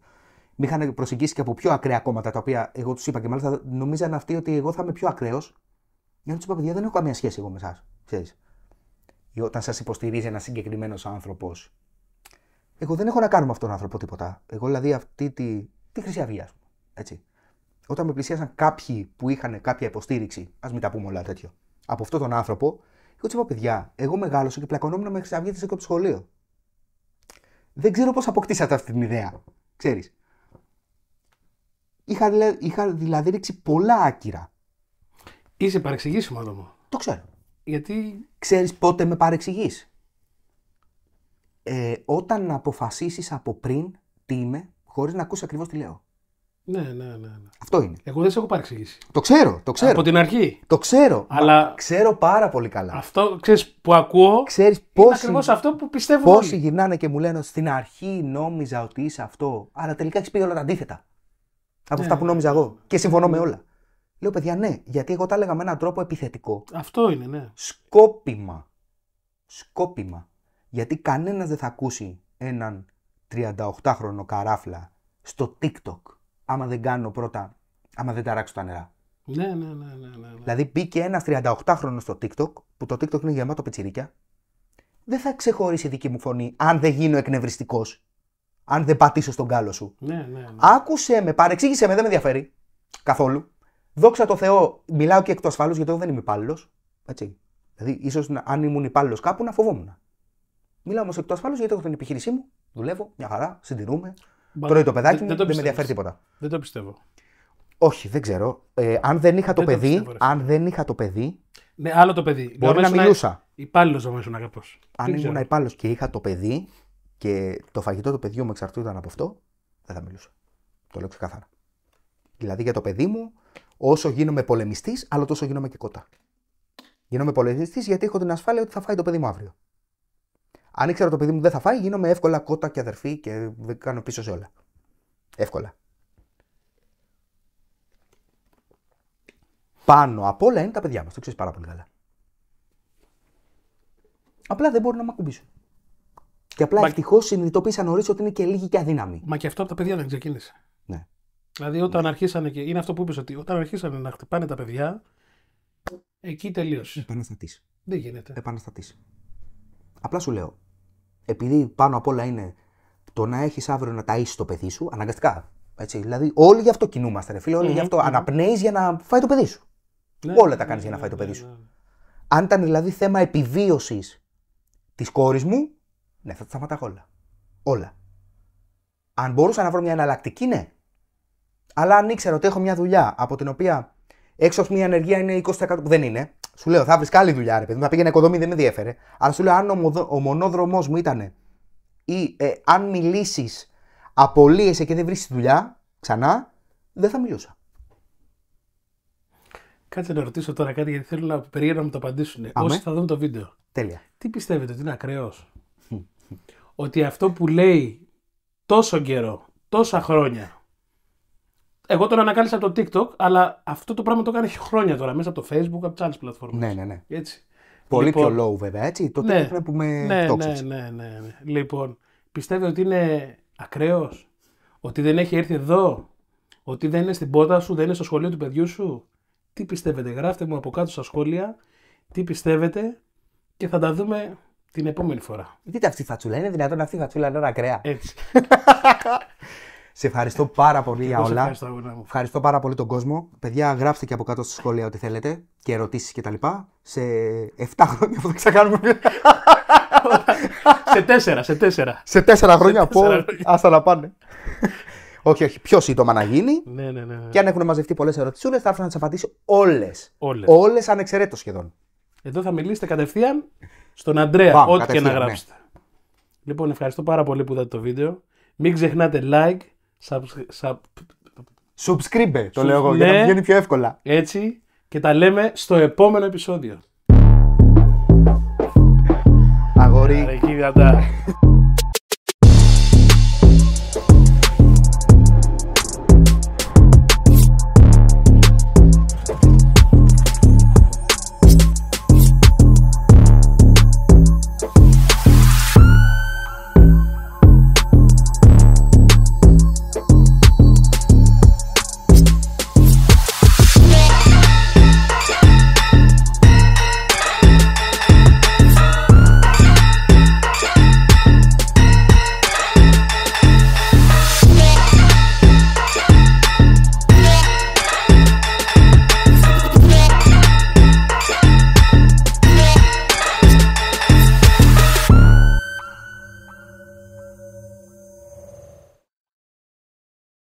Μου είχαν προσεγγίσει και από πιο ακραία κόμματα τα οποία εγώ τους είπα και μάλιστα νομίζαν αυτοί ότι εγώ θα είμαι πιο ακραίος. Για να τους είπα, παιδιά, δεν έχω καμία σχέση εγώ με εσάς. Ξέρεις, όταν σας υποστηρίζει ένας συγκεκριμένος άνθρωπος. Εγώ δεν έχω να κάνω με αυτόν τον άνθρωπο τίποτα. Εγώ δηλαδή αυτή τη, τη χρυσή αυγή, ας πούμε, έτσι. Όταν με πλησίασαν κάποιοι που είχαν κάποια υποστήριξη, ας μην τα πούμε όλα τέτοιο, από αυτόν τον άνθρωπο, εγώ τους είπα: Παιδιά, εγώ μεγάλωσα και πλακωνόμουν με σε από το σχολείο. Δεν ξέρω πώς αποκτήσατε αυτή την ιδέα. Ξέρεις. Είχα, είχα δηλαδή ρίξει πολλά άκυρα. Είσαι παρεξηγήσιμο άτομο. Το ξέρω. Γιατί... Ξέρεις πότε με παρεξηγείς. Ε, όταν αποφασίσεις από πριν τι είμαι, χωρίς να ακούσει ακριβώς τι λέω. Ναι, ναι, ναι, ναι. Αυτό είναι. Εγώ δεν σε έχω παρεξηγήσει. Το ξέρω, το ξέρω. Από την αρχή. Το ξέρω. Αλλά... Ξέρω πάρα πολύ καλά. Αυτό ξέρεις, που ακούω ξέρεις πόσοι... είναι ακριβώς αυτό που πιστεύω Πόσοι όλοι. γυρνάνε και μου λένε στην αρχή νόμιζα ότι είσαι αυτό, αλλά τελικά έχεις πει όλα τα αντίθετα. Από ναι. αυτά που νόμιζα εγώ. Και συμφωνώ με όλα. Λέω, παιδιά, ναι, γιατί εγώ τα έλεγα με έναν τρόπο επιθετικό. Αυτό είναι, ναι. Σκόπιμα. Σκόπιμα. Γιατί κανένας δεν θα ακούσει έναν 38χρονο καράφλα στο TikTok άμα δεν κάνω πρώτα, άμα δεν ταράξω τα νερά. Ναι, ναι, ναι, ναι, ναι. ναι. Δηλαδή μπήκε ένας 38χρονο στο TikTok, που το TikTok είναι γεμάτο πιτσιρίκια, δεν θα ξεχωρίσει η δική μου φωνή αν δεν γίνω εκνευριστικός. Αν δεν πατήσω στον κάλο σου. Ναι, ναι, ναι. Άκουσε με, παρεξήγησε με, δεν με ενδιαφέρει. Καθόλου. Δόξα τω Θεώ, μιλάω και εκτός του ασφαλού γιατί εγώ δεν είμαι υπάλληλος. Έτσι. Δηλαδή, ίσως αν ήμουν υπάλληλος κάπου να φοβόμουν. Μιλάω όμως εκτός του ασφαλού γιατί έχω την επιχείρησή μου, δουλεύω μια χαρά, συντηρούμε. Μπα, τρώει το παιδάκι μου, δεν, με ενδιαφέρει τίποτα. Δεν το πιστεύω. Όχι, δεν ξέρω. Ε, αν δεν είχα το παιδί. Το πιστεύω, αν δεν είχα το παιδί. Ναι, άλλο το παιδί. Μπορεί να, μιλούσα. Υπάλληλος να ήμουν κάπω. Αν ήμουν υπάλληλος και είχα το παιδί και το φαγητό του παιδιού μου εξαρτούταν από αυτό, δεν θα μιλούσα. Το λέω ξεκάθαρα. Δηλαδή για το παιδί μου Όσο γίνομαι πολεμιστής, αλλά τόσο γίνομαι και κότα. Γίνομαι πολεμιστής γιατί έχω την ασφάλεια ότι θα φάει το παιδί μου αύριο. Αν ήξερα το παιδί μου δεν θα φάει, γίνομαι εύκολα κότα και αδερφή και κάνω πίσω σε όλα. Εύκολα. Πάνω απ' όλα είναι τα παιδιά μας. Το ξέρεις πάρα πολύ καλά. Απλά δεν μπορούν να μ' ακουμπήσουν. Και απλά Μα... ευτυχώς συνειδητοποίησαν νωρίς ότι είναι και λίγοι και αδύναμοι. Μα και αυτό από τα παιδιά δεν ξεκίνησε. Δηλαδή, όταν αρχίσανε και. Είναι αυτό που είπες ότι όταν αρχίσανε να χτυπάνε τα παιδιά, εκεί τελείωσε. Επαναστατή. Δεν γίνεται. Επαναστατή. Απλά σου λέω. Επειδή πάνω απ' όλα είναι το να έχεις αύριο να ταΐσεις το παιδί σου, αναγκαστικά. Έτσι, δηλαδή, όλοι γι' αυτό κινούμαστε, ρε φίλε. γι' αυτο αναπνέεις για να φάει το παιδί σου. Ναι, όλα τα κάνεις για να ναι, φάει το παιδί ναι, σου. Αν ήταν δηλαδή θέμα επιβίωσης της κόρης μου, ναι, θα τα σταματάω όλα. Όλα. Αν μπορούσα να βρω μια εναλλακτική, ναι, αλλά αν ήξερα ότι έχω μια δουλειά από την οποία έξω μια ανεργία είναι 20% που δεν είναι, σου λέω θα βρεις άλλη δουλειά, ρε παιδί μου, θα πήγαινα οικοδομή, δεν με ενδιαφέρε. Αλλά σου λέω αν ο, μονόδρομό μου ήταν ή ε, αν μιλήσεις, απολύεσαι και δεν βρεις δουλειά ξανά, δεν θα μιλούσα. Κάτσε να ρωτήσω τώρα κάτι γιατί θέλω να περίεργα να μου το απαντήσουν. Άμε. Όσοι θα δουν το βίντεο. Τέλεια. Τι πιστεύετε ότι είναι ακραίος. ότι αυτό που λέει τόσο καιρό, τόσα χρόνια εγώ τον ανακάλυψα από το TikTok, αλλά αυτό το πράγμα το κάνει χρόνια τώρα μέσα από το Facebook, από τις άλλες πλατφόρμες. Ναι, ναι, ναι. Έτσι. Πολύ λοιπόν, πιο low βέβαια, έτσι. τότε ναι, TikTok που με ναι, ναι, ναι, ναι, ναι. Λοιπόν, πιστεύετε ότι είναι ακραίος, ότι δεν έχει έρθει εδώ, ότι δεν είναι στην πόρτα σου, δεν είναι στο σχολείο του παιδιού σου. Τι πιστεύετε, γράφτε μου από κάτω στα σχόλια τι πιστεύετε και θα τα δούμε την επόμενη φορά. Δείτε αυτή η φατσούλα, είναι δυνατόν αυτή η φατσούλα να είναι ακραία. Έτσι. Σε ευχαριστώ πάρα πολύ για όλα. Ευχαριστώ, ευχαριστώ πάρα πολύ τον κόσμο. Παιδιά, γράψτε και από κάτω στα σχόλια ό,τι θέλετε και ερωτήσεις κτλ. Και σε 7 χρόνια που θα ξανακάνουμε. σε 4, σε 4. Σε 4 χρόνια από. Άστα να πάνε. Όχι, όχι, πιο σύντομα να γίνει. Ναι, ναι, ναι. ναι. Και αν έχουν μαζευτεί πολλές ερωτήσει, θα έρθω να τις απαντήσω όλες. Όλες ανεξαιρέτως σχεδόν. Εδώ θα μιλήσετε κατευθείαν στον Αντρέα, ό,τι και να ναι. γράψετε. Λοιπόν, ευχαριστώ πάρα πολύ που είδατε το βίντεο. Μην ξεχνάτε like, Subscribe, το λέω εγώ, για να ναι. βγαίνει πιο εύκολα. Έτσι και τα λέμε στο επόμενο επεισόδιο. Αγόρι.